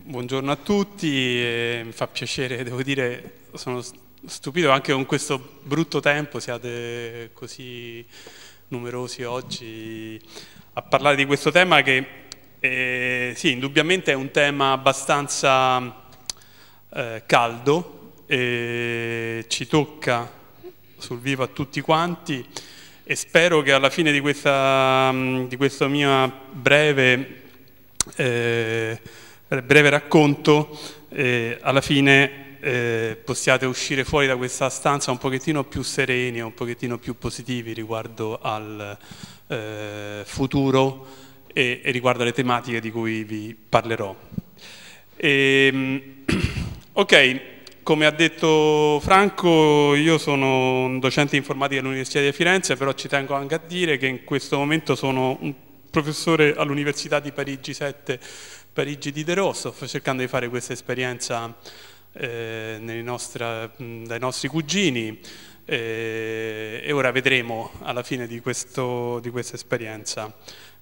Buongiorno a tutti, eh, mi fa piacere, devo dire, sono stupito anche con questo brutto tempo, siate così numerosi oggi a parlare di questo tema che e, eh, sì, indubbiamente è un tema abbastanza eh, caldo, e ci tocca sul vivo a tutti quanti e spero che alla fine di questa, mm, di questo mio breve, eh, breve racconto, eh, alla fine eh, possiate uscire fuori da questa stanza un pochettino più sereni, un pochettino più positivi riguardo al eh, futuro e, e riguarda le tematiche di cui vi parlerò. E, ehm, ok, come ha detto Franco, io sono un docente di informatica all'Università di Firenze, però ci tengo anche a dire che in questo momento sono un professore all'Università di Parigi 7, Parigi di De Rosso, sto cercando di fare questa esperienza eh, nostra, dai nostri cugini eh, e ora vedremo alla fine di, questo, di questa esperienza.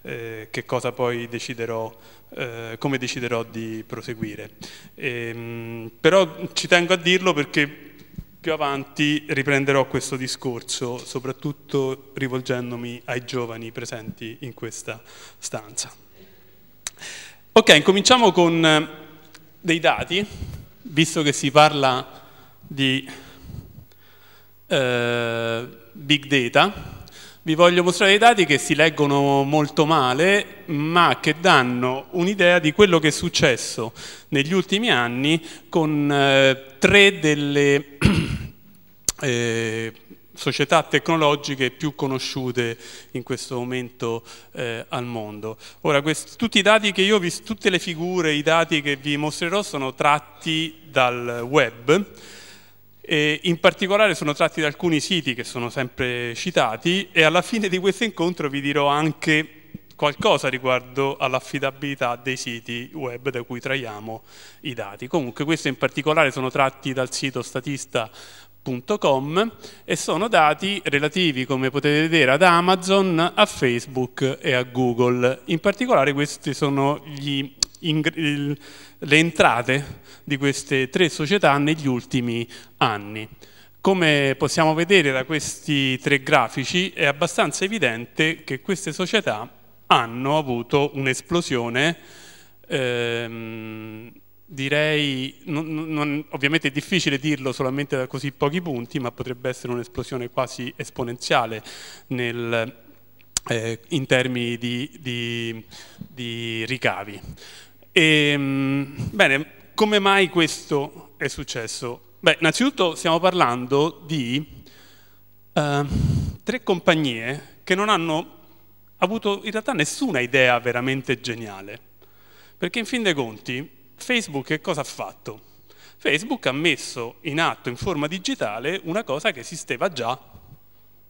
Eh, che cosa poi deciderò, eh, come deciderò di proseguire. E, ehm, però ci tengo a dirlo perché più avanti riprenderò questo discorso, soprattutto rivolgendomi ai giovani presenti in questa stanza. Ok, incominciamo con eh, dei dati, visto che si parla di eh, big data, vi voglio mostrare dei dati che si leggono molto male, ma che danno un'idea di quello che è successo negli ultimi anni con eh, tre delle eh, società tecnologiche più conosciute in questo momento eh, al mondo. Ora, questi, tutti i dati che io vi, tutte le figure, i dati che vi mostrerò sono tratti dal web, e in particolare sono tratti da alcuni siti che sono sempre citati e alla fine di questo incontro vi dirò anche qualcosa riguardo all'affidabilità dei siti web da cui traiamo i dati. Comunque questi in particolare sono tratti dal sito statista.com e sono dati relativi, come potete vedere, ad Amazon, a Facebook e a Google. In particolare questi sono gli le entrate di queste tre società negli ultimi anni. Come possiamo vedere da questi tre grafici è abbastanza evidente che queste società hanno avuto un'esplosione ehm, direi, non, non, ovviamente è difficile dirlo solamente da così pochi punti, ma potrebbe essere un'esplosione quasi esponenziale nel, eh, in termini di, di, di ricavi. E, ehm, bene, come mai questo è successo? Beh, innanzitutto stiamo parlando di eh, tre compagnie che non hanno avuto in realtà nessuna idea veramente geniale, perché in fin dei conti Facebook che cosa ha fatto? Facebook ha messo in atto in forma digitale una cosa che esisteva già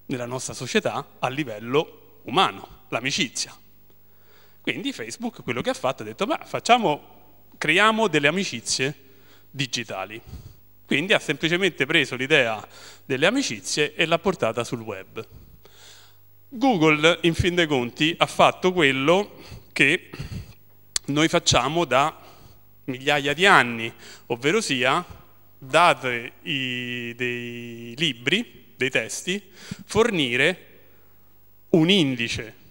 nella nostra società a livello umano, l'amicizia. Quindi Facebook quello che ha fatto ha detto, ma facciamo, creiamo delle amicizie digitali. Quindi ha semplicemente preso l'idea delle amicizie e l'ha portata sul web. Google, in fin dei conti, ha fatto quello che noi facciamo da migliaia di anni, ovvero sia date i, dei libri, dei testi, fornire un indice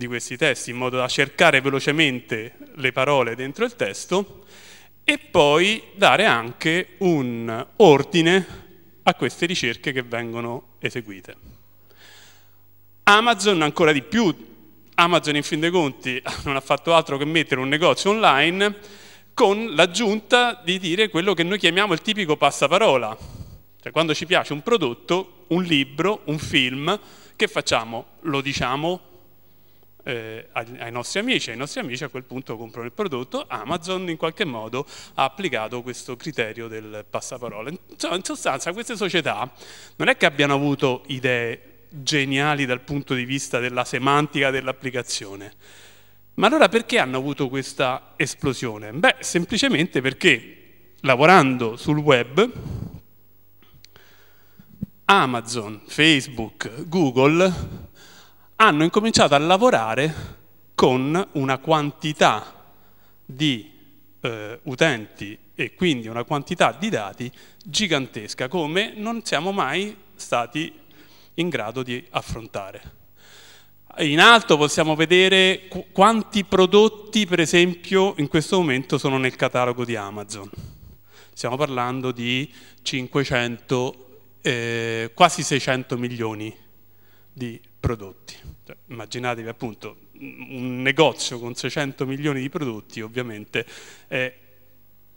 di questi testi in modo da cercare velocemente le parole dentro il testo e poi dare anche un ordine a queste ricerche che vengono eseguite. Amazon ancora di più, Amazon in fin dei conti non ha fatto altro che mettere un negozio online con l'aggiunta di dire quello che noi chiamiamo il tipico passaparola, cioè quando ci piace un prodotto, un libro, un film, che facciamo? Lo diciamo eh, ai nostri amici, ai nostri amici a quel punto comprano il prodotto, Amazon in qualche modo ha applicato questo criterio del passaparola. in sostanza queste società non è che abbiano avuto idee geniali dal punto di vista della semantica dell'applicazione, ma allora perché hanno avuto questa esplosione? Beh, semplicemente perché lavorando sul web Amazon, Facebook, Google hanno incominciato a lavorare con una quantità di eh, utenti e quindi una quantità di dati gigantesca come non siamo mai stati in grado di affrontare. In alto possiamo vedere qu quanti prodotti per esempio in questo momento sono nel catalogo di Amazon. Stiamo parlando di 500, eh, quasi 600 milioni di prodotti. Cioè, immaginatevi appunto un negozio con 600 milioni di prodotti, ovviamente eh,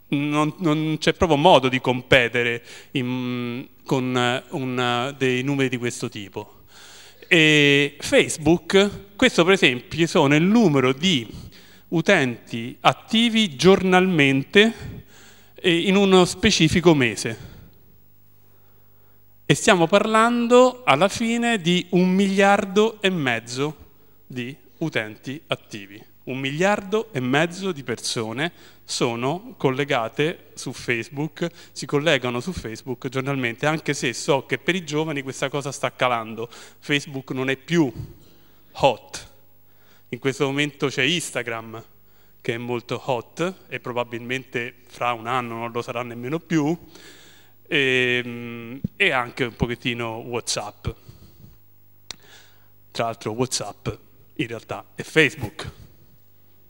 non, non c'è proprio modo di competere in, con eh, una, eh, dei numeri di questo tipo. E Facebook, questo per esempio sono il numero di utenti attivi giornalmente eh, in uno specifico mese. E stiamo parlando alla fine di un miliardo e mezzo di utenti attivi. Un miliardo e mezzo di persone sono collegate su Facebook, si collegano su Facebook giornalmente, anche se so che per i giovani questa cosa sta calando. Facebook non è più hot. In questo momento c'è Instagram che è molto hot e probabilmente fra un anno non lo sarà nemmeno più e, ehm, e anche un pochettino Whatsapp. Tra l'altro Whatsapp in realtà è Facebook.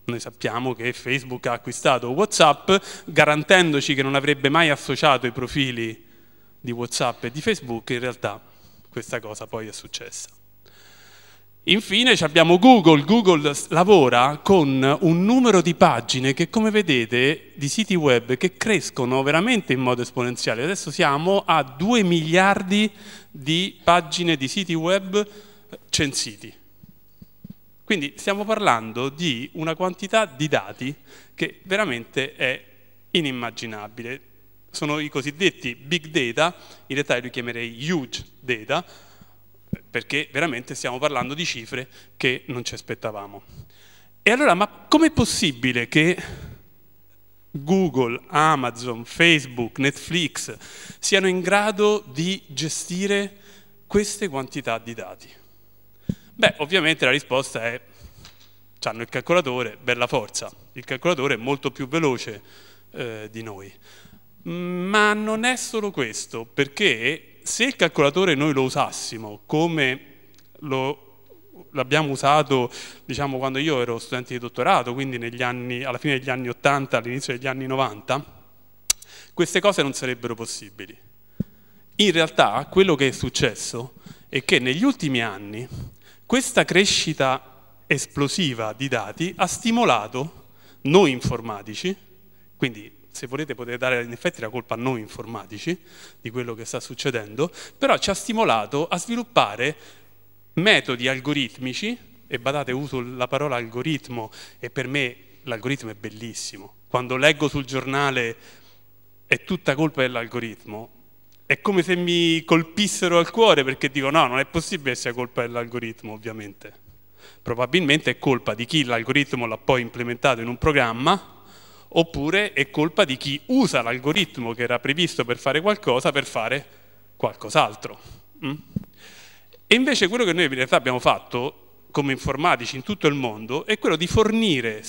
Noi sappiamo che Facebook ha acquistato Whatsapp garantendoci che non avrebbe mai associato i profili di Whatsapp e di Facebook, in realtà questa cosa poi è successa. Infine abbiamo Google. Google lavora con un numero di pagine che come vedete di siti web che crescono veramente in modo esponenziale. Adesso siamo a 2 miliardi di pagine di siti web eh, censiti. Quindi stiamo parlando di una quantità di dati che veramente è inimmaginabile. Sono i cosiddetti big data, in realtà io li chiamerei huge data, perché veramente stiamo parlando di cifre che non ci aspettavamo. E allora, ma com'è possibile che Google, Amazon, Facebook, Netflix siano in grado di gestire queste quantità di dati? Beh, ovviamente la risposta è, hanno il calcolatore, bella forza, il calcolatore è molto più veloce eh, di noi. Ma non è solo questo, perché se il calcolatore noi lo usassimo come l'abbiamo usato diciamo, quando io ero studente di dottorato, quindi anni, alla fine degli anni 80, all'inizio degli anni 90, queste cose non sarebbero possibili. In realtà quello che è successo è che negli ultimi anni questa crescita esplosiva di dati ha stimolato noi informatici, quindi se volete potete dare in effetti la colpa a noi informatici di quello che sta succedendo, però ci ha stimolato a sviluppare metodi algoritmici, e badate uso la parola algoritmo e per me l'algoritmo è bellissimo, quando leggo sul giornale è tutta colpa dell'algoritmo, è come se mi colpissero al cuore perché dico no, non è possibile che sia colpa dell'algoritmo ovviamente, probabilmente è colpa di chi l'algoritmo l'ha poi implementato in un programma oppure è colpa di chi usa l'algoritmo che era previsto per fare qualcosa per fare qualcos'altro. Mm? E invece quello che noi in realtà abbiamo fatto come informatici in tutto il mondo è quello di fornire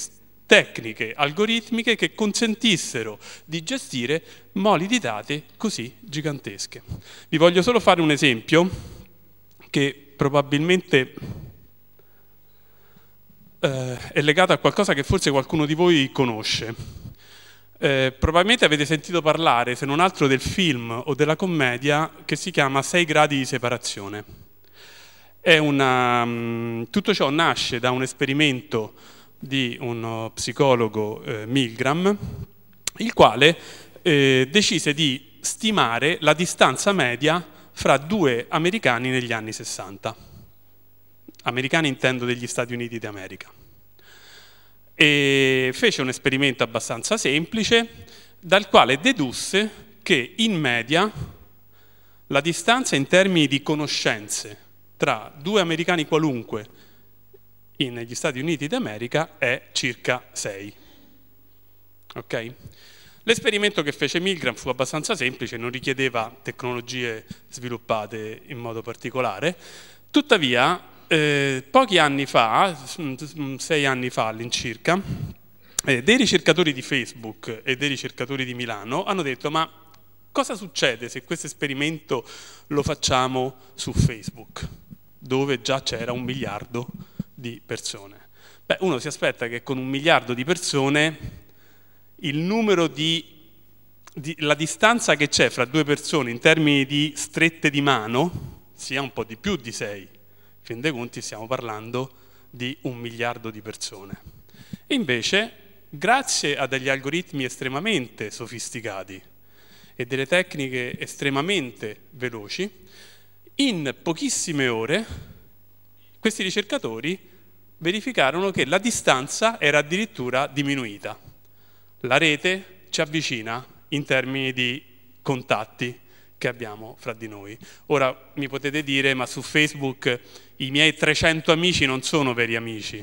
tecniche algoritmiche che consentissero di gestire moli di date così gigantesche. Vi voglio solo fare un esempio che probabilmente eh, è legata a qualcosa che forse qualcuno di voi conosce. Eh, probabilmente avete sentito parlare, se non altro, del film o della commedia che si chiama Sei gradi di separazione. Una, mm, tutto ciò nasce da un esperimento di uno psicologo eh, Milgram, il quale eh, decise di stimare la distanza media fra due americani negli anni 60 americani intendo degli Stati Uniti d'America. E fece un esperimento abbastanza semplice dal quale dedusse che in media la distanza in termini di conoscenze tra due americani qualunque negli Stati Uniti d'America è circa 6. Okay? L'esperimento che fece Milgram fu abbastanza semplice, non richiedeva tecnologie sviluppate in modo particolare, tuttavia eh, pochi anni fa, mm, mm, sei anni fa all'incirca, eh, dei ricercatori di Facebook e dei ricercatori di Milano hanno detto ma cosa succede se questo esperimento lo facciamo su Facebook, dove già c'era un miliardo di persone? Beh, uno si aspetta che con un miliardo di persone il numero di, di la distanza che c'è fra due persone in termini di strette di mano sia un po' di più di sei fin dei conti stiamo parlando di un miliardo di persone. E invece, grazie a degli algoritmi estremamente sofisticati e delle tecniche estremamente veloci, in pochissime ore questi ricercatori verificarono che la distanza era addirittura diminuita. La rete ci avvicina in termini di contatti che abbiamo fra di noi. Ora mi potete dire, ma su Facebook i miei 300 amici non sono veri amici,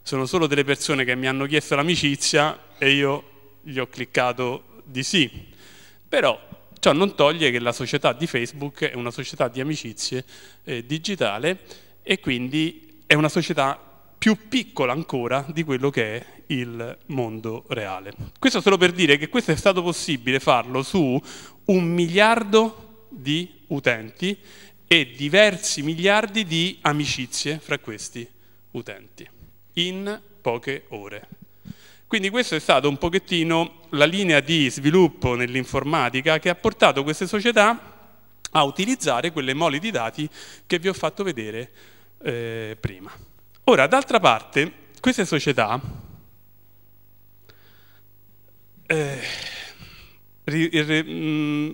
sono solo delle persone che mi hanno chiesto l'amicizia e io gli ho cliccato di sì. Però ciò non toglie che la società di Facebook è una società di amicizie eh, digitale e quindi è una società più piccola ancora di quello che è il mondo reale. Questo solo per dire che questo è stato possibile farlo su un miliardo di utenti e diversi miliardi di amicizie fra questi utenti in poche ore. Quindi questa è stata un pochettino la linea di sviluppo nell'informatica che ha portato queste società a utilizzare quelle moli di dati che vi ho fatto vedere eh, prima. Ora, d'altra parte, queste società eh, ri, ri, mh, mm,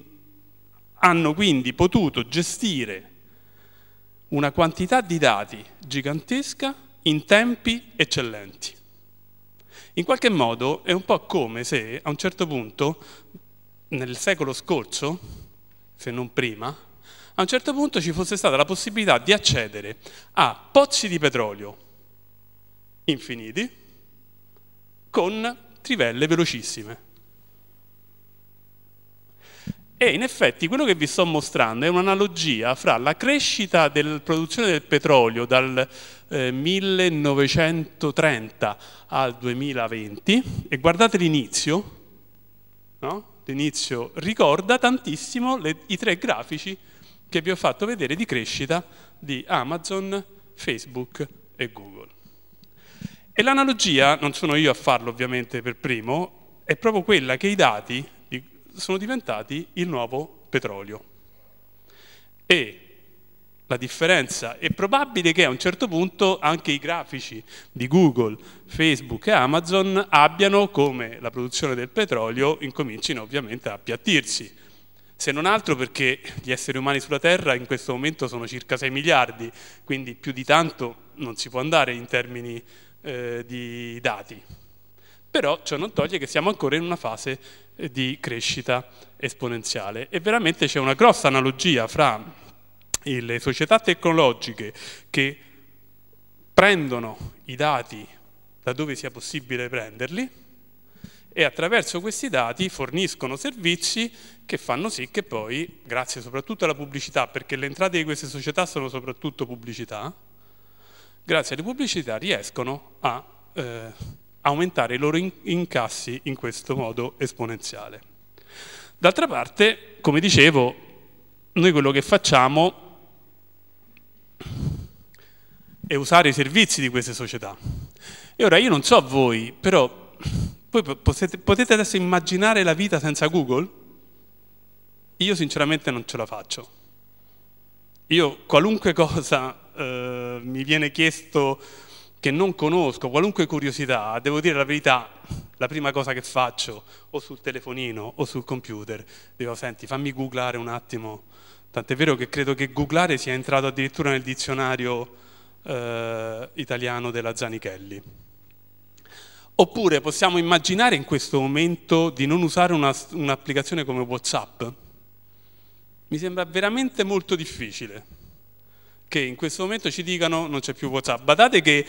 hanno quindi potuto gestire una quantità di dati gigantesca in tempi eccellenti. In qualche modo è un po' come se a un certo punto, nel secolo scorso, se non prima, a un certo punto ci fosse stata la possibilità di accedere a pozzi di petrolio infiniti con trivelle velocissime. E in effetti quello che vi sto mostrando è un'analogia fra la crescita della produzione del petrolio dal eh, 1930 al 2020 e guardate l'inizio, no? l'inizio ricorda tantissimo le, i tre grafici che vi ho fatto vedere di crescita di Amazon, Facebook e Google. E l'analogia, non sono io a farlo ovviamente per primo, è proprio quella che i dati sono diventati il nuovo petrolio. E la differenza è probabile che a un certo punto anche i grafici di Google, Facebook e Amazon abbiano, come la produzione del petrolio, incomincino ovviamente a appiattirsi. Se non altro perché gli esseri umani sulla Terra in questo momento sono circa 6 miliardi, quindi più di tanto non si può andare in termini eh, di dati. Però ciò non toglie che siamo ancora in una fase eh, di crescita esponenziale e veramente c'è una grossa analogia fra le società tecnologiche che prendono i dati da dove sia possibile prenderli e attraverso questi dati forniscono servizi che fanno sì che poi, grazie soprattutto alla pubblicità, perché le entrate di queste società sono soprattutto pubblicità, grazie alle pubblicità, riescono a eh, aumentare i loro incassi in questo modo esponenziale. D'altra parte, come dicevo, noi quello che facciamo è usare i servizi di queste società. E ora io non so voi, però voi potete, potete adesso immaginare la vita senza Google? Io sinceramente non ce la faccio. Io qualunque cosa eh, mi viene chiesto che non conosco, qualunque curiosità, devo dire la verità, la prima cosa che faccio o sul telefonino o sul computer, dico senti fammi googlare un attimo, tant'è vero che credo che googlare sia entrato addirittura nel dizionario eh, italiano della Zanichelli. Oppure possiamo immaginare in questo momento di non usare una, un'applicazione come Whatsapp? Mi sembra veramente molto difficile che in questo momento ci dicano non c'è più WhatsApp. Badate che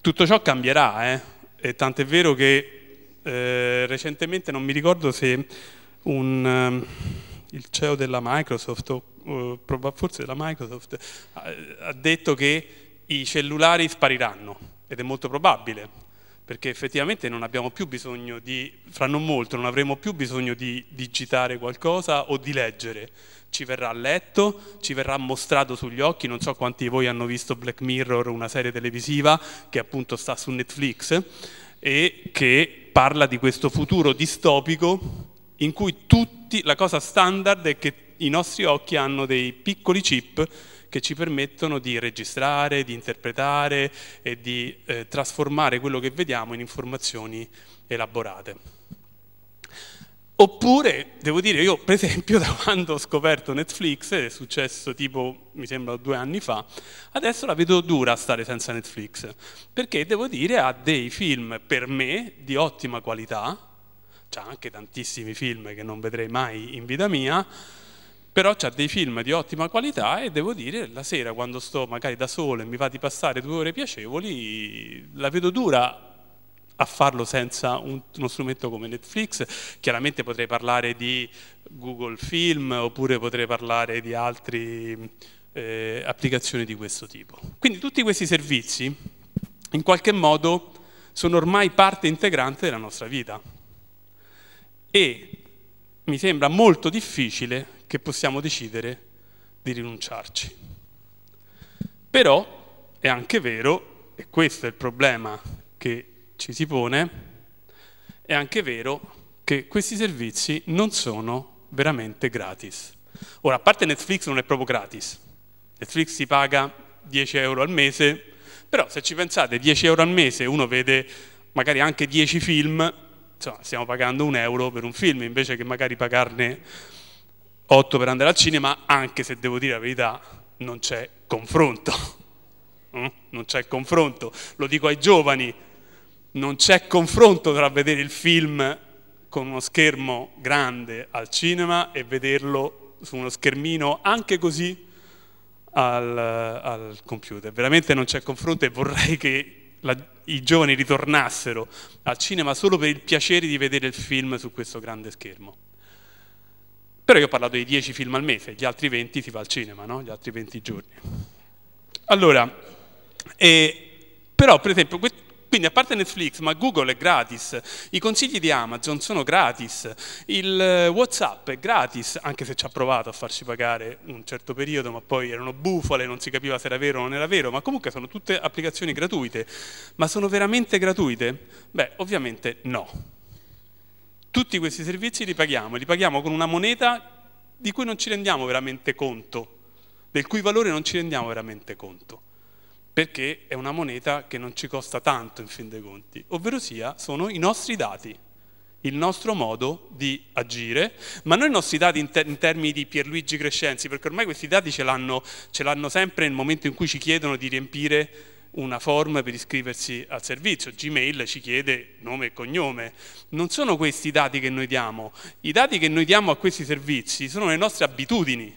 tutto ciò cambierà, eh? e tant'è vero che eh, recentemente non mi ricordo se un, um, il CEO della Microsoft, o, uh, forse della Microsoft, ha, ha detto che i cellulari spariranno, ed è molto probabile, perché effettivamente non abbiamo più bisogno di, fra non molto, non avremo più bisogno di digitare qualcosa o di leggere, ci verrà letto, ci verrà mostrato sugli occhi, non so quanti di voi hanno visto Black Mirror, una serie televisiva che appunto sta su Netflix e che parla di questo futuro distopico in cui tutti, la cosa standard è che i nostri occhi hanno dei piccoli chip che ci permettono di registrare, di interpretare e di eh, trasformare quello che vediamo in informazioni elaborate. Oppure, devo dire, io per esempio da quando ho scoperto Netflix, è successo tipo, mi sembra due anni fa, adesso la vedo dura stare senza Netflix, perché devo dire ha dei film per me di ottima qualità, c'è anche tantissimi film che non vedrei mai in vita mia, però c'ha dei film di ottima qualità e devo dire la sera quando sto magari da solo e mi va di passare due ore piacevoli, la vedo dura a farlo senza un, uno strumento come Netflix. Chiaramente potrei parlare di Google Film oppure potrei parlare di altre eh, applicazioni di questo tipo. Quindi tutti questi servizi in qualche modo sono ormai parte integrante della nostra vita e mi sembra molto difficile che possiamo decidere di rinunciarci. Però è anche vero, e questo è il problema che ci si pone, è anche vero che questi servizi non sono veramente gratis. Ora, a parte Netflix non è proprio gratis, Netflix si paga 10 euro al mese, però se ci pensate 10 euro al mese uno vede magari anche 10 film, insomma stiamo pagando un euro per un film invece che magari pagarne 8 per andare al cinema, anche se devo dire la verità non c'è confronto, mm? non c'è confronto, lo dico ai giovani, non c'è confronto tra vedere il film con uno schermo grande al cinema e vederlo su uno schermino anche così al, al computer. Veramente non c'è confronto e vorrei che la, i giovani ritornassero al cinema solo per il piacere di vedere il film su questo grande schermo. Però io ho parlato di 10 film al mese, gli altri 20 si va al cinema, no? gli altri 20 giorni. Allora, eh, però per esempio quindi a parte Netflix, ma Google è gratis, i consigli di Amazon sono gratis, il eh, Whatsapp è gratis, anche se ci ha provato a farci pagare un certo periodo, ma poi erano bufale, non si capiva se era vero o non era vero, ma comunque sono tutte applicazioni gratuite. Ma sono veramente gratuite? Beh, ovviamente no. Tutti questi servizi li paghiamo, li paghiamo con una moneta di cui non ci rendiamo veramente conto, del cui valore non ci rendiamo veramente conto perché è una moneta che non ci costa tanto in fin dei conti, ovvero sia sono i nostri dati, il nostro modo di agire, ma non i nostri dati in, ter- in termini di Pierluigi Crescenzi, perché ormai questi dati ce l'hanno, ce l'hanno sempre nel momento in cui ci chiedono di riempire una form per iscriversi al servizio, Gmail ci chiede nome e cognome. Non sono questi i dati che noi diamo, i dati che noi diamo a questi servizi sono le nostre abitudini,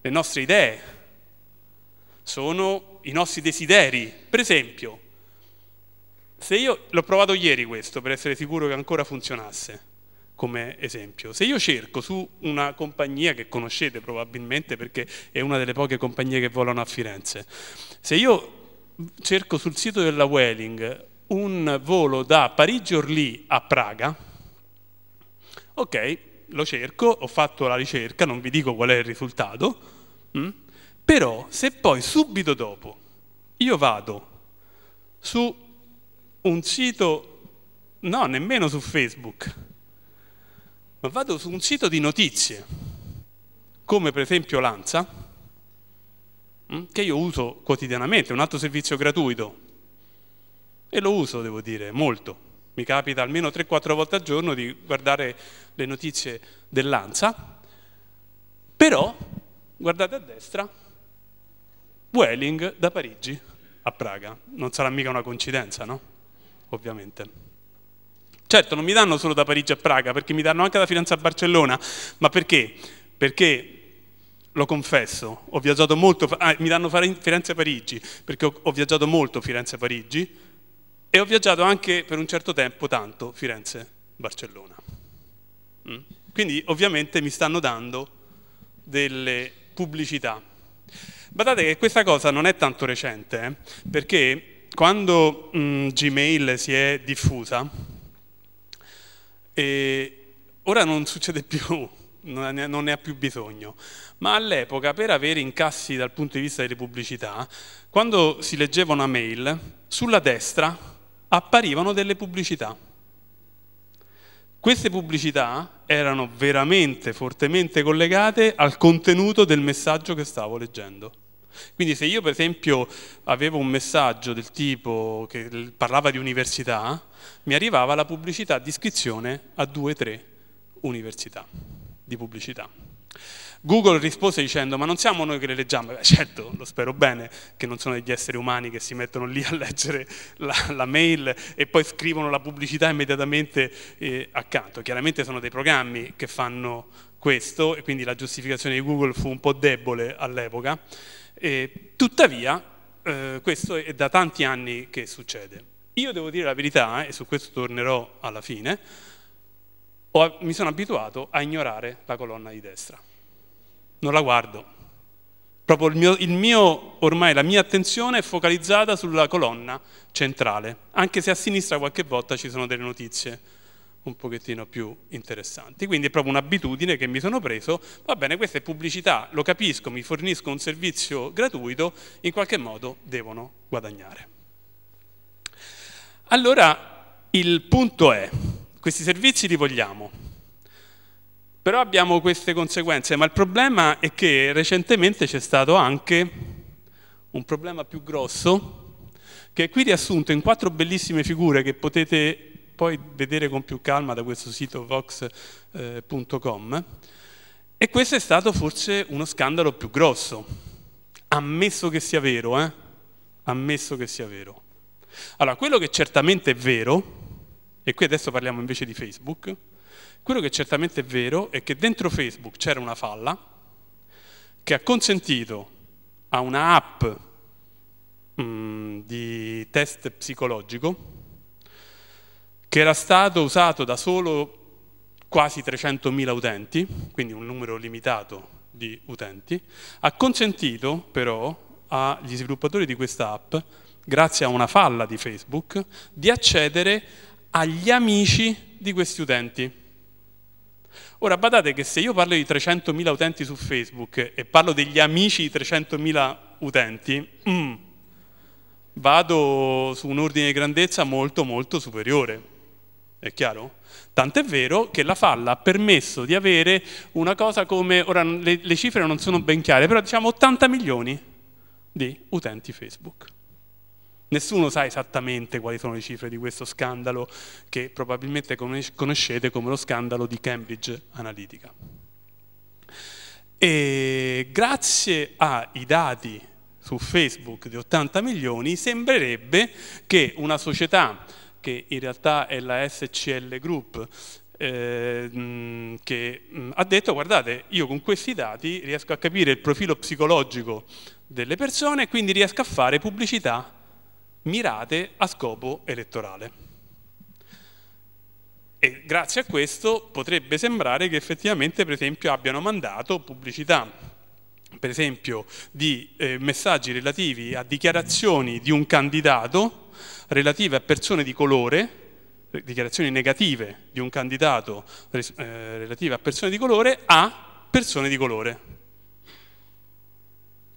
le nostre idee, sono i nostri desideri. Per esempio, se io l'ho provato ieri questo per essere sicuro che ancora funzionasse come esempio, se io cerco su una compagnia che conoscete probabilmente perché è una delle poche compagnie che volano a Firenze, se io cerco sul sito della Welling un volo da Parigi Orly a Praga, ok, lo cerco, ho fatto la ricerca, non vi dico qual è il risultato, mm? Però se poi subito dopo io vado su un sito, no, nemmeno su Facebook, ma vado su un sito di notizie, come per esempio Lanza, mm, che io uso quotidianamente, un altro servizio gratuito, e lo uso, devo dire, molto. Mi capita almeno 3-4 volte al giorno di guardare le notizie dell'ANSA, però, guardate a destra, Vueling da Parigi a Praga. Non sarà mica una coincidenza, no? Ovviamente. Certo, non mi danno solo da Parigi a Praga, perché mi danno anche da Firenze a Barcellona, ma perché? Perché lo confesso, ho viaggiato molto, ah, mi danno Firenze a Parigi, perché ho, ho viaggiato molto Firenze a Parigi e ho viaggiato anche per un certo tempo tanto Firenze a Barcellona. Mm. Quindi ovviamente mi stanno dando delle pubblicità. Badate che questa cosa non è tanto recente, eh? perché quando mh, mm, Gmail si è diffusa, eh, ora non succede più, non ne ha più bisogno, ma all'epoca per avere incassi dal punto di vista delle pubblicità, quando si leggeva una mail, sulla destra apparivano delle pubblicità. Queste pubblicità erano veramente fortemente collegate al contenuto del messaggio che stavo leggendo. Quindi se io per esempio avevo un messaggio del tipo che parlava di università, mi arrivava la pubblicità di iscrizione a due o tre università di pubblicità. Google rispose dicendo ma non siamo noi che le leggiamo, Beh, certo lo spero bene che non sono degli esseri umani che si mettono lì a leggere la, la mail e poi scrivono la pubblicità immediatamente eh, accanto, chiaramente sono dei programmi che fanno questo e quindi la giustificazione di Google fu un po' debole all'epoca, tuttavia eh, questo è da tanti anni che succede. Io devo dire la verità, e su questo tornerò alla fine, mi sono abituato a ignorare la colonna di destra non la guardo. Proprio il mio, il mio, ormai la mia attenzione è focalizzata sulla colonna centrale, anche se a sinistra qualche volta ci sono delle notizie un pochettino più interessanti. Quindi è proprio un'abitudine che mi sono preso, va bene, questa è pubblicità, lo capisco, mi fornisco un servizio gratuito, in qualche modo devono guadagnare. Allora il punto è, questi servizi li vogliamo, però abbiamo queste conseguenze, ma il problema è che recentemente c'è stato anche un problema più grosso, che è qui riassunto in quattro bellissime figure che potete poi vedere con più calma da questo sito vox.com. Eh, e questo è stato forse uno scandalo più grosso, ammesso che sia vero, eh? ammesso che sia vero. Allora, quello che certamente è vero, e qui adesso parliamo invece di Facebook, quello che certamente è vero è che dentro Facebook c'era una falla che ha consentito a una app mh, mm, di test psicologico che era stato usato da solo quasi 300.000 utenti, quindi un numero limitato di utenti, ha consentito però agli sviluppatori di questa app, grazie a una falla di Facebook, di accedere agli amici di questi utenti. Ora, badate che se io parlo di 300.000 utenti su Facebook e parlo degli amici di 300.000 utenti, mm, vado su un ordine di grandezza molto molto superiore. È chiaro? Tant'è vero che la falla ha permesso di avere una cosa come, ora le, le cifre non sono ben chiare, però diciamo 80 milioni di utenti Facebook. Nessuno sa esattamente quali sono le cifre di questo scandalo che probabilmente conoscete come lo scandalo di Cambridge Analytica. E grazie ai dati su Facebook di 80 milioni sembrerebbe che una società che in realtà è la SCL Group eh, che ha detto guardate io con questi dati riesco a capire il profilo psicologico delle persone e quindi riesco a fare pubblicità mirate a scopo elettorale. E grazie a questo potrebbe sembrare che effettivamente per esempio abbiano mandato pubblicità per esempio di eh, messaggi relativi a dichiarazioni di un candidato relative a persone di colore, eh, dichiarazioni negative di un candidato eh, relative a persone di colore a persone di colore.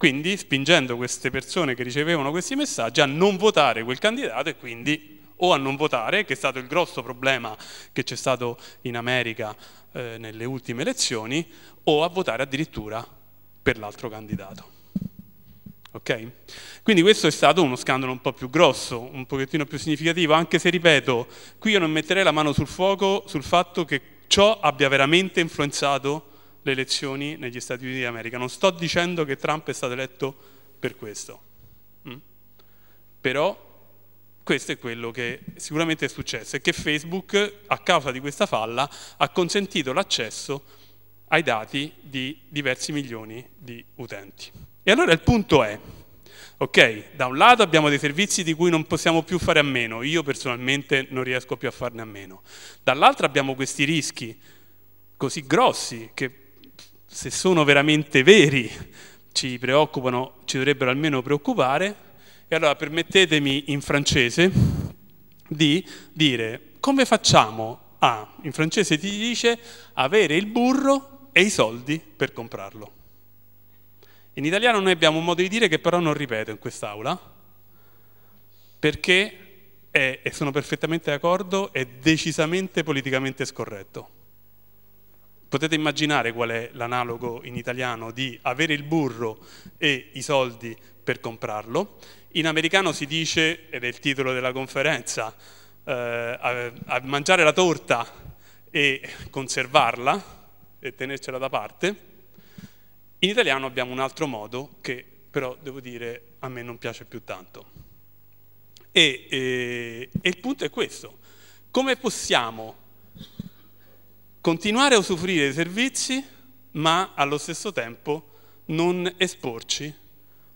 Quindi spingendo queste persone che ricevevano questi messaggi a non votare quel candidato e quindi o a non votare, che è stato il grosso problema che c'è stato in America eh, nelle ultime elezioni, o a votare addirittura per l'altro candidato. Okay? Quindi questo è stato uno scandalo un po' più grosso, un pochettino più significativo, anche se ripeto, qui io non metterei la mano sul fuoco sul fatto che ciò abbia veramente influenzato le elezioni negli Stati Uniti d'America. Non sto dicendo che Trump è stato eletto per questo, mm? però questo è quello che sicuramente è successo e che Facebook, a causa di questa falla, ha consentito l'accesso ai dati di diversi milioni di utenti. E allora il punto è, ok, da un lato abbiamo dei servizi di cui non possiamo più fare a meno, io personalmente non riesco più a farne a meno, dall'altro abbiamo questi rischi così grossi che se sono veramente veri, ci preoccupano, ci dovrebbero almeno preoccupare. E allora permettetemi in francese di dire come facciamo a, in francese ti dice, avere il burro e i soldi per comprarlo. In italiano noi abbiamo un modo di dire che però non ripeto in quest'aula, perché è, e sono perfettamente d'accordo, è decisamente politicamente scorretto. Potete immaginare qual è l'analogo in italiano di avere il burro e i soldi per comprarlo. In americano si dice, ed è il titolo della conferenza, eh, a, a mangiare la torta e conservarla e tenercela da parte. In italiano abbiamo un altro modo che però devo dire a me non piace più tanto. E, e, eh, e il punto è questo, come possiamo continuare a usufruire dei servizi, ma allo stesso tempo non esporci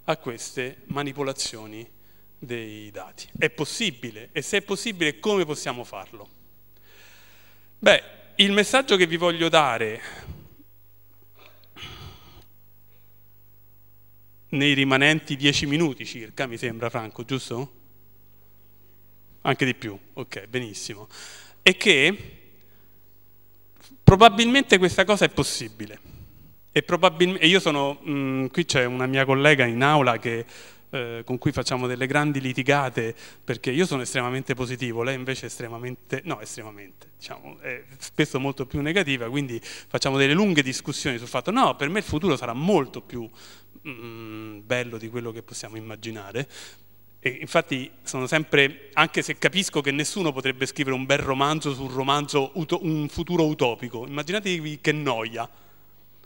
a queste manipolazioni dei dati. È possibile e se è possibile come possiamo farlo? Beh, il messaggio che vi voglio dare nei rimanenti dieci minuti circa, mi sembra Franco, giusto? Anche di più, ok, benissimo. È che Probabilmente questa cosa è possibile. E, e io sono, mh, mm, qui c'è una mia collega in aula che, eh, con cui facciamo delle grandi litigate, perché io sono estremamente positivo, lei invece è estremamente, no estremamente, diciamo, è spesso molto più negativa, quindi facciamo delle lunghe discussioni sul fatto, no, per me il futuro sarà molto più mh, mm, bello di quello che possiamo immaginare, e infatti sono sempre, anche se capisco che nessuno potrebbe scrivere un bel romanzo su un romanzo, un futuro utopico, immaginatevi che noia,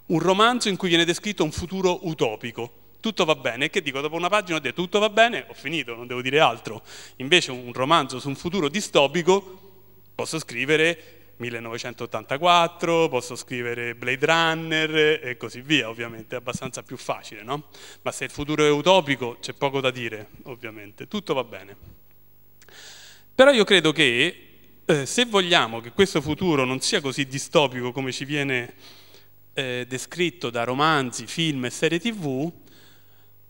un romanzo in cui viene descritto un futuro utopico, tutto va bene, e che dico, dopo una pagina ho detto tutto va bene, ho finito, non devo dire altro, invece un romanzo su un futuro distopico posso scrivere 1984, posso scrivere Blade Runner e così via, ovviamente, è abbastanza più facile, no? Ma se il futuro è utopico c'è poco da dire, ovviamente, tutto va bene. Però io credo che eh, se vogliamo che questo futuro non sia così distopico come ci viene eh, descritto da romanzi, film e serie tv,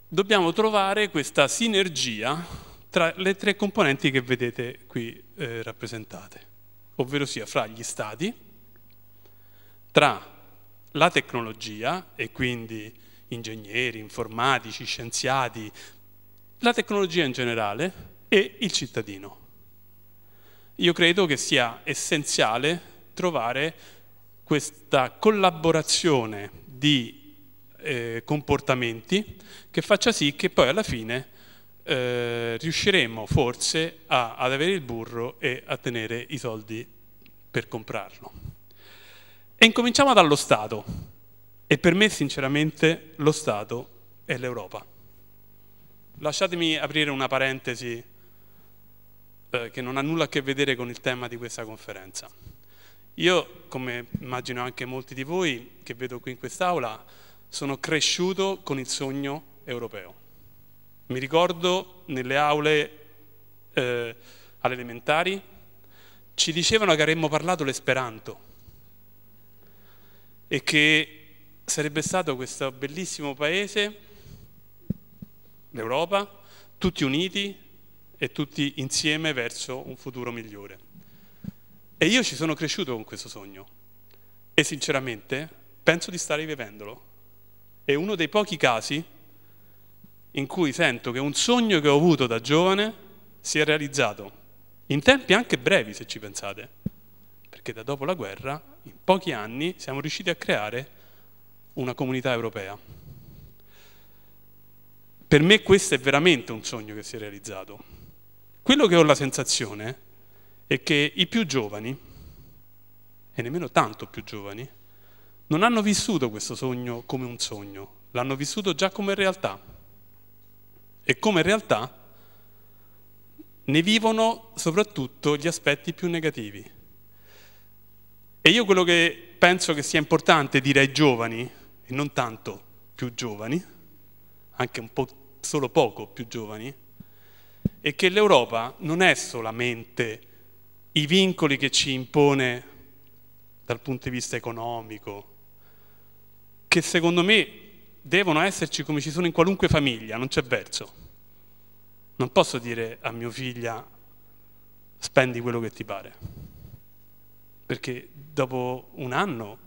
dobbiamo trovare questa sinergia tra le tre componenti che vedete qui eh, rappresentate ovvero sia fra gli stati, tra la tecnologia e quindi ingegneri, informatici, scienziati, la tecnologia in generale e il cittadino. Io credo che sia essenziale trovare questa collaborazione di eh, comportamenti che faccia sì che poi alla fine eh, riusciremo forse a, ad avere il burro e a tenere i soldi per comprarlo. E incominciamo dallo Stato. E per me sinceramente lo Stato è l'Europa. Lasciatemi aprire una parentesi eh, che non ha nulla a che vedere con il tema di questa conferenza. Io, come immagino anche molti di voi che vedo qui in quest'aula, sono cresciuto con il sogno europeo. Mi ricordo nelle aule eh, alle elementari ci dicevano che avremmo parlato l'esperanto e che sarebbe stato questo bellissimo paese, l'Europa, tutti uniti e tutti insieme verso un futuro migliore. E io ci sono cresciuto con questo sogno e sinceramente penso di stare vivendolo. È uno dei pochi casi in cui sento che un sogno che ho avuto da giovane si è realizzato, in tempi anche brevi se ci pensate, perché da dopo la guerra, in pochi anni, siamo riusciti a creare una comunità europea. Per me questo è veramente un sogno che si è realizzato. Quello che ho la sensazione è che i più giovani, e nemmeno tanto più giovani, non hanno vissuto questo sogno come un sogno, l'hanno vissuto già come realtà e come in realtà ne vivono soprattutto gli aspetti più negativi. E io quello che penso che sia importante dire ai giovani, e non tanto più giovani, anche un po' solo poco più giovani, è che l'Europa non è solamente i vincoli che ci impone dal punto di vista economico, che secondo me devono esserci come ci sono in qualunque famiglia, non c'è verso. Non posso dire a mio figlio spendi quello che ti pare, perché dopo un anno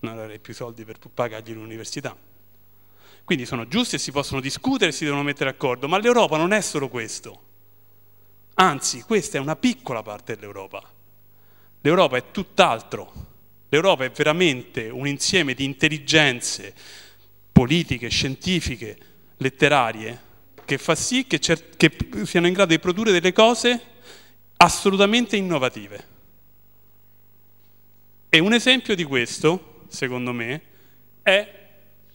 non avrei più soldi per pagargli l'università. Quindi sono giusti e si possono discutere e si devono mettere d'accordo, ma l'Europa non è solo questo. Anzi, questa è una piccola parte dell'Europa. L'Europa è tutt'altro. L'Europa è veramente un insieme di intelligenze politiche, scientifiche, letterarie, che fa sì che, che siano in grado di produrre delle cose assolutamente innovative. E un esempio di questo, secondo me, è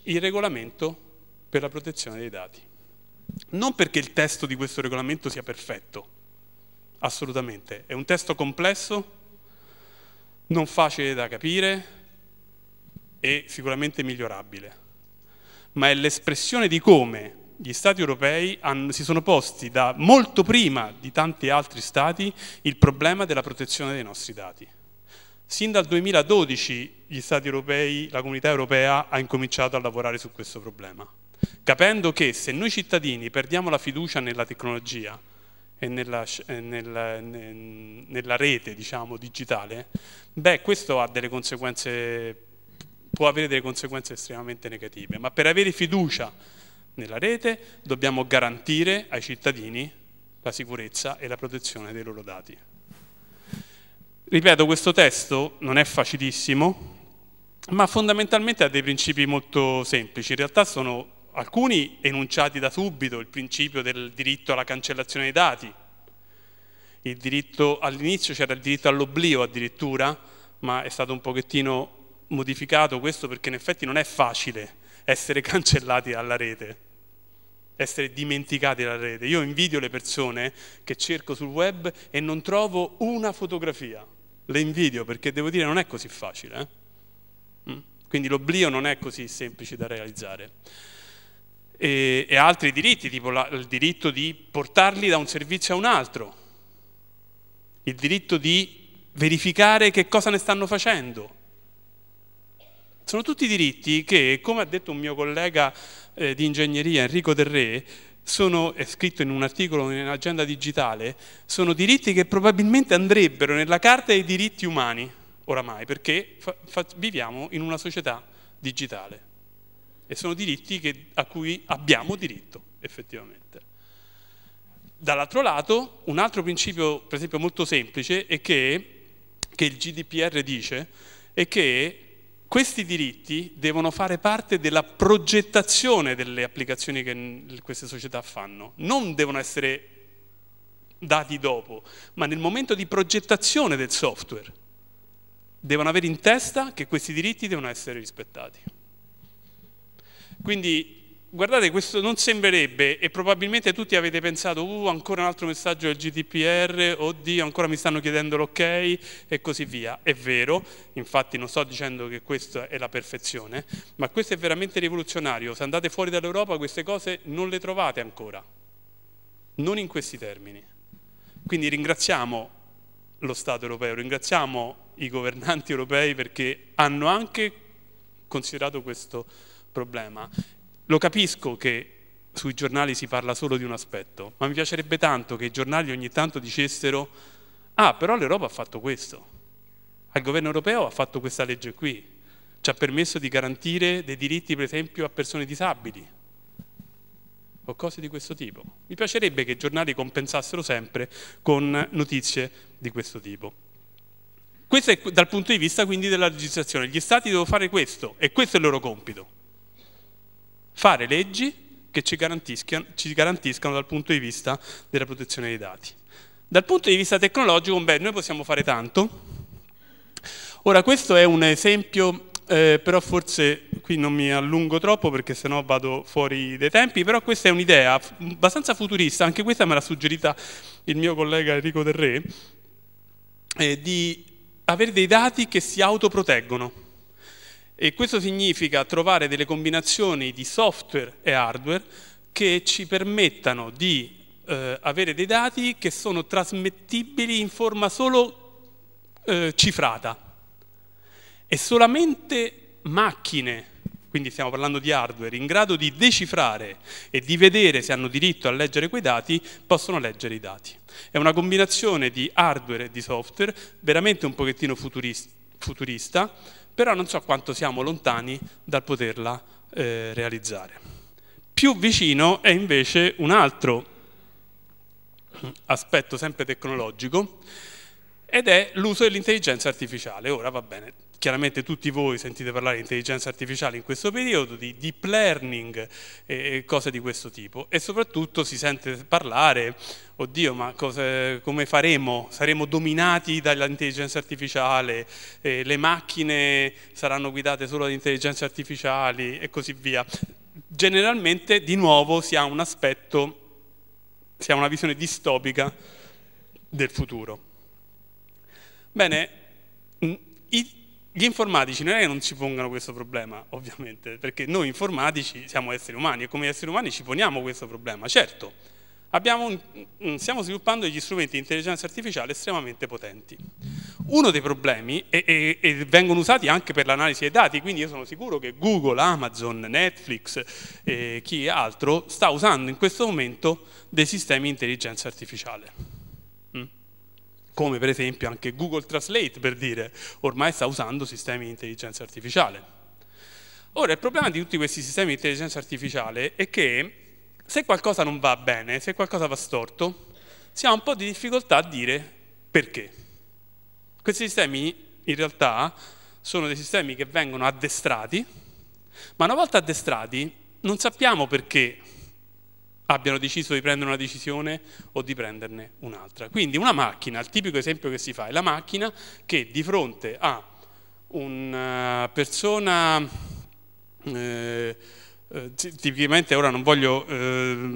il regolamento per la protezione dei dati. Non perché il testo di questo regolamento sia perfetto, assolutamente, è un testo complesso, non facile da capire e sicuramente migliorabile, ma è l'espressione di come gli Stati europei hanno, si sono posti da molto prima di tanti altri Stati il problema della protezione dei nostri dati. Sin dal 2012 gli Stati europei, la comunità europea ha incominciato a lavorare su questo problema, capendo che se noi cittadini perdiamo la fiducia nella tecnologia e nella, nella, nella rete diciamo, digitale, beh, questo ha delle conseguenze, può avere delle conseguenze estremamente negative, ma per avere fiducia nella rete, dobbiamo garantire ai cittadini la sicurezza e la protezione dei loro dati. Ripeto, questo testo non è facilissimo, ma fondamentalmente ha dei principi molto semplici. In realtà sono alcuni enunciati da subito, il principio del diritto alla cancellazione dei dati. all'inizio c'era il diritto all'oblio addirittura, ma è stato un pochettino modificato questo perché in effetti non è facile essere cancellati dalla rete essere dimenticati dalla rete. Io invidio le persone che cerco sul web e non trovo una fotografia. Le invidio perché devo dire non è così facile. Eh? Mm? Quindi l'oblio non è così semplice da realizzare. E, e altri diritti, tipo la, il diritto di portarli da un servizio a un altro, il diritto di verificare che cosa ne stanno facendo. Sono tutti diritti che, come ha detto un mio collega eh, di ingegneria Enrico Del Re, sono, è scritto in un articolo in Agenda Digitale, sono diritti che probabilmente andrebbero nella Carta dei diritti umani, oramai, perché fa, fa, viviamo in una società digitale e sono diritti che, a cui abbiamo diritto effettivamente. Dall'altro lato, un altro principio, per esempio, molto semplice è che, che il GDPR dice è che questi diritti devono fare parte della progettazione delle applicazioni che queste società fanno, non devono essere dati dopo, ma nel momento di progettazione del software devono avere in testa che questi diritti devono essere rispettati. Quindi Guardate, questo non sembrerebbe e probabilmente tutti avete pensato, uh, ancora un altro messaggio del GDPR, oddio, ancora mi stanno chiedendo l'ok e così via. È vero, infatti non sto dicendo che questa è la perfezione, ma questo è veramente rivoluzionario. Se andate fuori dall'Europa queste cose non le trovate ancora, non in questi termini. Quindi ringraziamo lo Stato europeo, ringraziamo i governanti europei perché hanno anche considerato questo problema lo capisco che sui giornali si parla solo di un aspetto, ma mi piacerebbe tanto che i giornali ogni tanto dicessero, ah però l'Europa ha fatto questo, il governo europeo ha fatto questa legge qui, ci ha permesso di garantire dei diritti per esempio a persone disabili o cose di questo tipo. Mi piacerebbe che i giornali compensassero sempre con notizie di questo tipo. Questo è dal punto di vista quindi della legislazione. Gli Stati devono fare questo e questo è il loro compito fare leggi che ci garantiscano, ci garantiscano dal punto di vista della protezione dei dati. Dal punto di vista tecnologico, beh, noi possiamo fare tanto. Ora, questo è un esempio eh, però forse qui non mi allungo troppo perché sennò vado fuori dai tempi, però questa è un'idea abbastanza futurista, anche questa me l'ha suggerita il mio collega Enrico Del Re, eh, di avere dei dati che si autoproteggono. E questo significa trovare delle combinazioni di software e hardware che ci permettano di eh, avere dei dati che sono trasmettibili in forma solo eh, cifrata. E solamente macchine quindi stiamo parlando di hardware, in grado di decifrare e di vedere se hanno diritto a leggere quei dati, possono leggere i dati. È una combinazione di hardware e di software, veramente un pochettino futurista, però non so quanto siamo lontani dal poterla eh, realizzare. Più vicino è invece un altro aspetto sempre tecnologico ed è l'uso dell'intelligenza artificiale. Ora va bene, chiaramente tutti voi sentite parlare di intelligenza artificiale in questo periodo, di deep learning e, cose di questo tipo e soprattutto si sente parlare, oddio ma cosa, come faremo? Saremo dominati dall'intelligenza artificiale, eh, le macchine saranno guidate solo da intelligenze artificiali e così via. Generalmente di nuovo si ha un aspetto, si ha una visione distopica del futuro. Bene, i gli informatici non è che non ci pongano questo problema, ovviamente, perché noi informatici siamo esseri umani e come esseri umani ci poniamo questo problema. Certo, abbiamo, stiamo sviluppando degli strumenti di intelligenza artificiale estremamente potenti. Uno dei problemi, e, e, e vengono usati anche per l'analisi dei dati, quindi io sono sicuro che Google, Amazon, Netflix e eh, chi altro sta usando in questo momento dei sistemi di intelligenza artificiale come per esempio anche Google Translate per dire, ormai sta usando sistemi di intelligenza artificiale. Ora, il problema di tutti questi sistemi di intelligenza artificiale è che se qualcosa non va bene, se qualcosa va storto, si ha un po' di difficoltà a dire perché. Questi sistemi in realtà sono dei sistemi che vengono addestrati, ma una volta addestrati non sappiamo perché abbiano deciso di prendere una decisione o di prenderne un'altra. Quindi una macchina, il tipico esempio che si fa, è la macchina che di fronte a una eh, persona, eh, eh tipicamente ora non voglio, eh,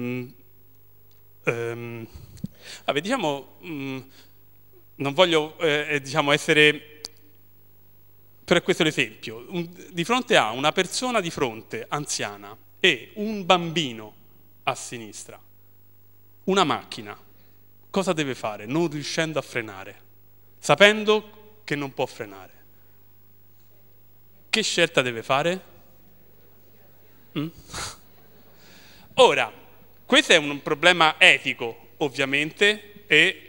vabbè, diciamo, mh, mm, non voglio eh, diciamo essere per questo è l'esempio, di fronte a una persona di fronte anziana e un bambino a sinistra. Una macchina cosa deve fare non riuscendo a frenare, sapendo che non può frenare? Che scelta deve fare? Mm? Ora, questo è un problema etico, ovviamente, e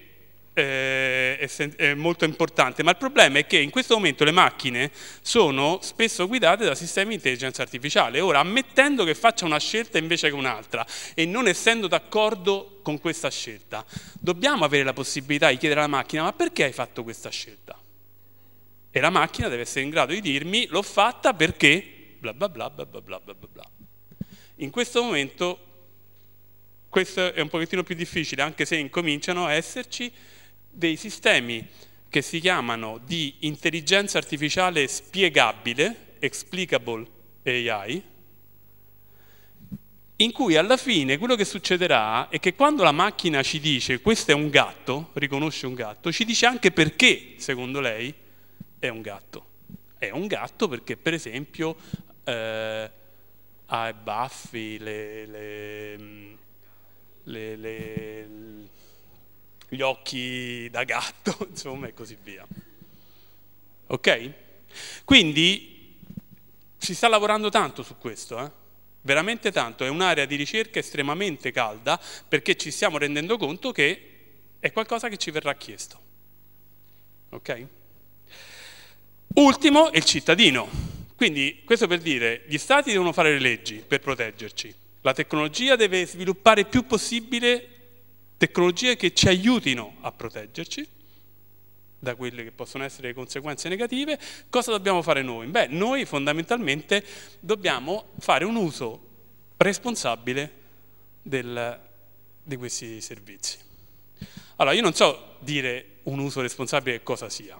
eh, è, molto importante, ma il problema è che in questo momento le macchine sono spesso guidate da sistemi di intelligenza artificiale. Ora, ammettendo che faccia una scelta invece che un'altra e non essendo d'accordo con questa scelta, dobbiamo avere la possibilità di chiedere alla macchina ma perché hai fatto questa scelta? E la macchina deve essere in grado di dirmi l'ho fatta perché bla bla bla bla bla bla bla bla. In questo momento questo è un pochettino più difficile, anche se incominciano a esserci dei sistemi che si chiamano di intelligenza artificiale spiegabile, explicable AI, in cui alla fine quello che succederà è che quando la macchina ci dice questo è un gatto, riconosce un gatto, ci dice anche perché, secondo lei, è un gatto. È un gatto perché, per esempio, eh, ha i baffi, le, le, mm, le, le gli occhi da gatto, insomma, e così via. Ok? Quindi si sta lavorando tanto su questo, eh? veramente tanto, è un'area di ricerca estremamente calda perché ci stiamo rendendo conto che è qualcosa che ci verrà chiesto. Ok? Ultimo è il cittadino. Quindi questo per dire, gli stati devono fare le leggi per proteggerci, la tecnologia deve sviluppare il più possibile tecnologie che ci aiutino a proteggerci da quelle che possono essere le conseguenze negative, cosa dobbiamo fare noi? Beh, noi fondamentalmente dobbiamo fare un uso responsabile del, di questi servizi. Allora, io non so dire un uso responsabile cosa sia.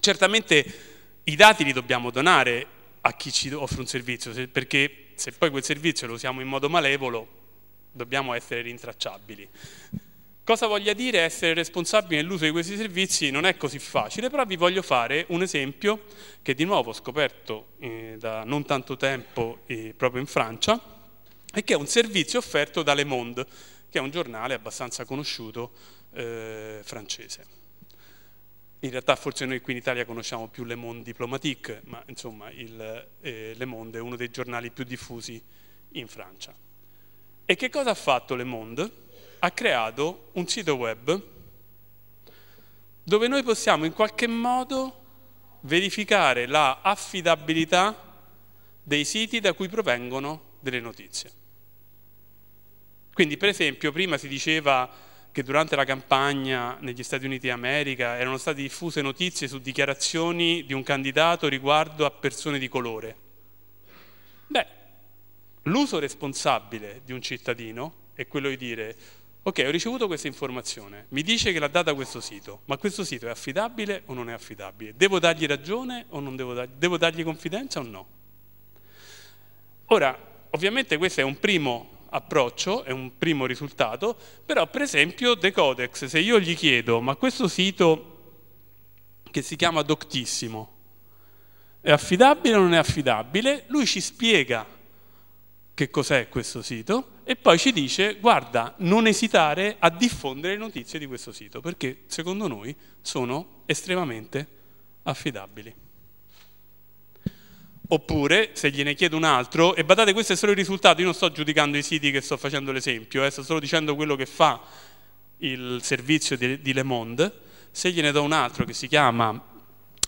Certamente i dati li dobbiamo donare a chi ci offre un servizio, perché se poi quel servizio lo usiamo in modo malevolo, dobbiamo essere rintracciabili. Cosa voglia dire essere responsabili nell'uso di questi servizi non è così facile, però vi voglio fare un esempio che di nuovo ho scoperto eh, da non tanto tempo eh, proprio in Francia e che è un servizio offerto da Le Monde, che è un giornale abbastanza conosciuto eh, francese. In realtà forse noi qui in Italia conosciamo più Le Monde Diplomatique, ma insomma il, eh, Le Monde è uno dei giornali più diffusi in Francia. E che cosa ha fatto Le Monde? Ha creato un sito web dove noi possiamo in qualche modo verificare la affidabilità dei siti da cui provengono delle notizie. Quindi per esempio prima si diceva che durante la campagna negli Stati Uniti d'America erano state diffuse notizie su dichiarazioni di un candidato riguardo a persone di colore. Beh, L'uso responsabile di un cittadino è quello di dire ok, ho ricevuto questa informazione, mi dice che l'ha data questo sito, ma questo sito è affidabile o non è affidabile? Devo dargli ragione o non devo dargli, devo dargli confidenza o no? Ora, ovviamente questo è un primo approccio, è un primo risultato, però per esempio The Codex, se io gli chiedo ma questo sito che si chiama Doctissimo è affidabile o non è affidabile, lui ci spiega che cos'è questo sito e poi ci dice guarda non esitare a diffondere le notizie di questo sito perché secondo noi sono estremamente affidabili. Oppure se gliene chiedo un altro, e badate questo è solo il risultato, io non sto giudicando i siti che sto facendo l'esempio, eh, sto solo dicendo quello che fa il servizio di, di Le Monde, se gliene do un altro che si chiama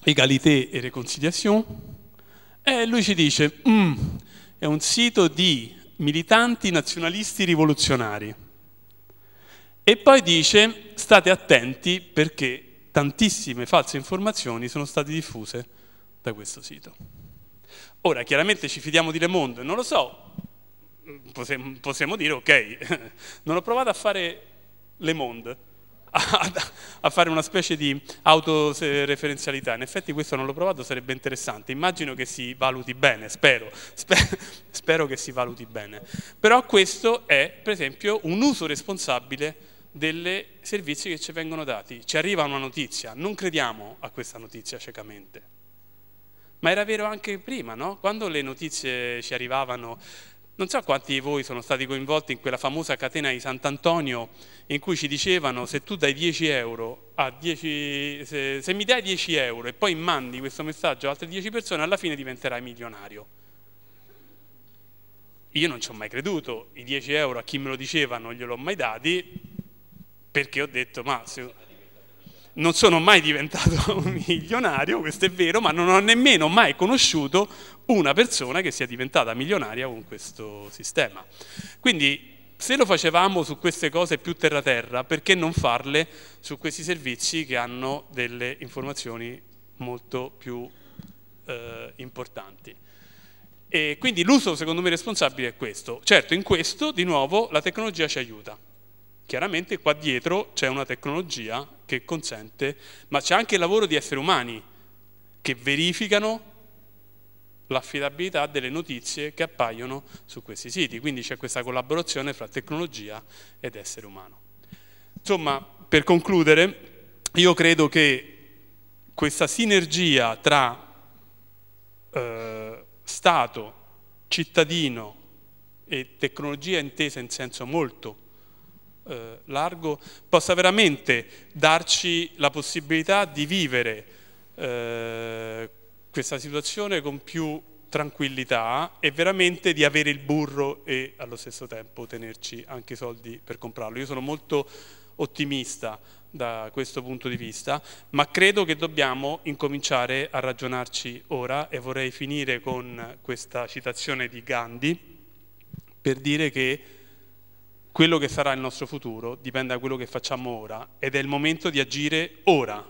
Egalité et Reconciliation, e eh, lui ci dice... Mm, è un sito di militanti nazionalisti rivoluzionari. E poi dice state attenti perché tantissime false informazioni sono state diffuse da questo sito. Ora, chiaramente ci fidiamo di Le Monde, non lo so, possiamo dire ok, non ho provato a fare Le Monde, a, fare una specie di autoreferenzialità. In effetti questo non l'ho provato, sarebbe interessante. Immagino che si valuti bene, spero, spero che si valuti bene. Però questo è, per esempio, un uso responsabile delle servizi che ci vengono dati. Ci arriva una notizia, non crediamo a questa notizia ciecamente. Ma era vero anche prima, no? Quando le notizie ci arrivavano non so quanti di voi sono stati coinvolti in quella famosa catena di Sant'Antonio in cui ci dicevano se tu dai 10 euro a 10, se, se mi dai 10 euro e poi mandi questo messaggio ad altre 10 persone, alla fine diventerai milionario. Io non ci ho mai creduto, i 10 euro a chi me lo diceva non gliel'ho mai dati perché ho detto ma se, non sono mai diventato un milionario, questo è vero, ma non ho nemmeno mai conosciuto una persona che sia diventata milionaria con questo sistema. Quindi se lo facevamo su queste cose più terra-terra, perché non farle su questi servizi che hanno delle informazioni molto più eh, importanti? E quindi l'uso secondo me responsabile è questo. Certo, in questo di nuovo la tecnologia ci aiuta Chiaramente qua dietro c'è una tecnologia che consente, ma c'è anche il lavoro di esseri umani che verificano l'affidabilità delle notizie che appaiono su questi siti, quindi c'è questa collaborazione fra tecnologia ed essere umano. Insomma, per concludere, io credo che questa sinergia tra eh, Stato, cittadino e tecnologia intesa in senso molto eh, largo possa veramente darci la possibilità di vivere eh, questa situazione con più tranquillità e veramente di avere il burro e allo stesso tempo tenerci anche i soldi per comprarlo. Io sono molto ottimista da questo punto di vista, ma credo che dobbiamo incominciare a ragionarci ora e vorrei finire con questa citazione di Gandhi per dire che quello che sarà il nostro futuro dipende da quello che facciamo ora ed è il momento di agire ora,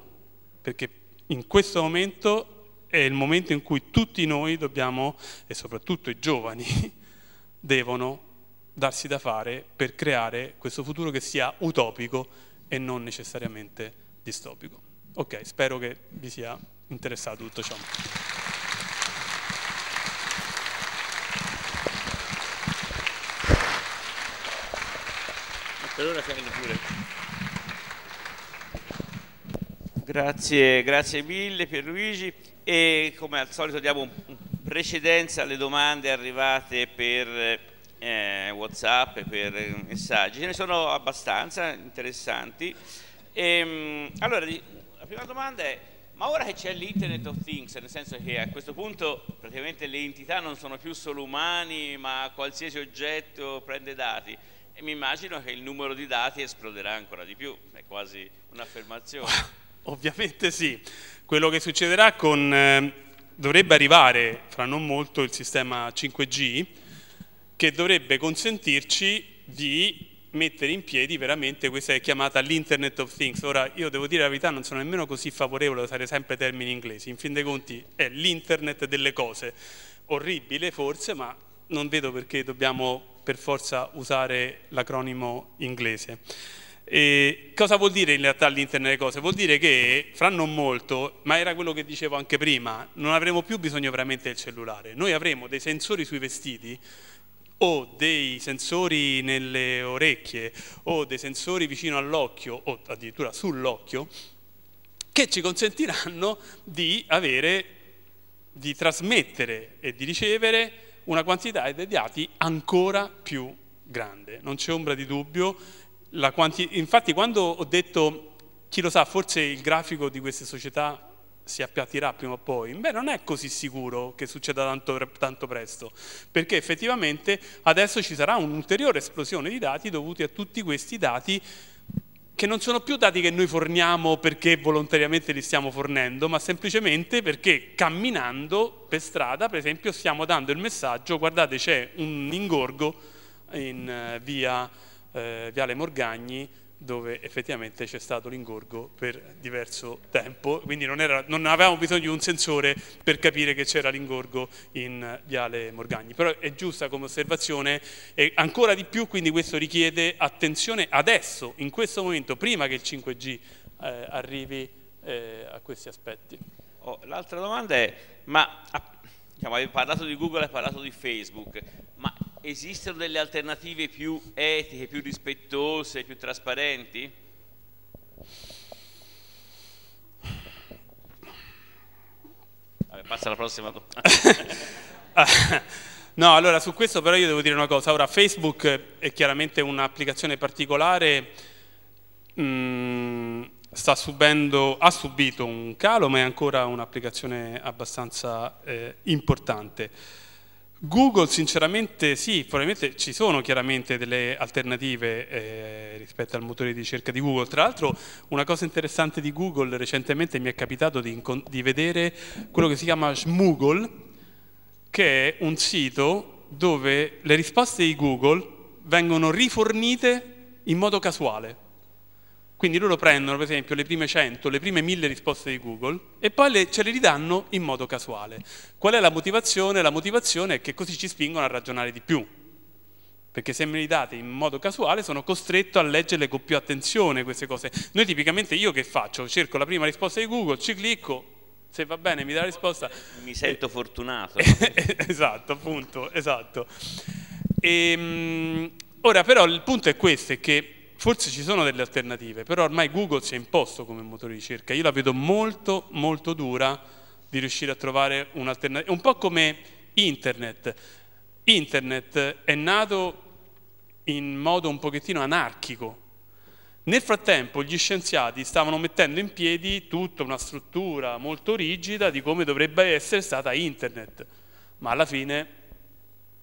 perché in questo momento è il momento in cui tutti noi dobbiamo, e soprattutto i giovani, devono darsi da fare per creare questo futuro che sia utopico e non necessariamente distopico. Ok, spero che vi sia interessato tutto ciò. allora grazie, grazie mille Pierluigi e come al solito diamo precedenza alle domande arrivate per eh, Whatsapp, per messaggi, ce ne sono abbastanza interessanti. E, ehm, allora, la prima domanda è, ma ora che c'è l'Internet of Things, nel senso che a questo punto praticamente le entità non sono più solo umani, ma qualsiasi oggetto prende dati, e mi immagino che il numero di dati esploderà ancora di più, è quasi un'affermazione. Ovviamente sì, quello che succederà con... Eh, dovrebbe arrivare fra non molto il sistema 5G che dovrebbe consentirci di mettere in piedi veramente questa è chiamata l'Internet of Things. Ora io devo dire la verità, non sono nemmeno così favorevole a usare sempre termini inglesi, in fin dei conti è l'Internet delle cose. Orribile forse, ma non vedo perché dobbiamo per forza usare l'acronimo inglese. E cosa vuol dire in realtà l'internet delle cose? Vuol dire che fra non molto, ma era quello che dicevo anche prima, non avremo più bisogno veramente del cellulare, noi avremo dei sensori sui vestiti o dei sensori nelle orecchie o dei sensori vicino all'occhio o addirittura sull'occhio che ci consentiranno di avere, di trasmettere e di ricevere una quantità di dati ancora più grande, non c'è ombra di dubbio. Infatti quando ho detto, chi lo sa, forse il grafico di queste società si appiattirà prima o poi, beh non è così sicuro che succeda tanto, tanto presto, perché effettivamente adesso ci sarà un'ulteriore esplosione di dati dovuti a tutti questi dati che non sono più dati che noi forniamo perché volontariamente li stiamo fornendo, ma semplicemente perché camminando per strada, per esempio, stiamo dando il messaggio, guardate c'è un ingorgo in eh, via eh, Viale Morgagni dove effettivamente c'è stato l'ingorgo per diverso tempo, quindi non, era, non, avevamo bisogno di un sensore per capire che c'era l'ingorgo in eh, Viale Morgagni, però è giusta come osservazione e ancora di più quindi questo richiede attenzione adesso, in questo momento, prima che il 5G eh, arrivi eh, a questi aspetti. Oh, l'altra domanda è, ma ah, diciamo, avevi parlato di Google, hai parlato di Facebook, ma esistono delle alternative più etiche, più rispettose, più trasparenti? Vabbè, passa la prossima ah, No, allora su questo però io devo dire una cosa, ora Facebook è chiaramente un'applicazione particolare, mh, mm, subendo, ha subito un calo ma è ancora un'applicazione abbastanza eh, importante. Google sinceramente sì, probabilmente ci sono chiaramente delle alternative eh, rispetto al motore di ricerca di Google, tra l'altro una cosa interessante di Google recentemente mi è capitato di, di vedere quello che si chiama Smoogle, che è un sito dove le risposte di Google vengono rifornite in modo casuale. Quindi loro prendono per esempio le prime 100, le prime 1000 risposte di Google e poi le, ce le ridanno in modo casuale. Qual è la motivazione? La motivazione è che così ci spingono a ragionare di più. Perché se me li date in modo casuale sono costretto a leggerle con più attenzione queste cose. Noi tipicamente io che faccio? Cerco la prima risposta di Google, ci clicco, se va bene mi dà la risposta. Mi sento eh, fortunato. esatto, appunto, esatto. E, ehm, ora però il punto è questo, è che forse ci sono delle alternative, però ormai Google si è imposto come motore di ricerca. Io la vedo molto, molto dura di riuscire a trovare un'alternativa. Un po' come Internet. Internet è nato in modo un pochettino anarchico. Nel frattempo gli scienziati stavano mettendo in piedi tutta una struttura molto rigida di come dovrebbe essere stata Internet, ma alla fine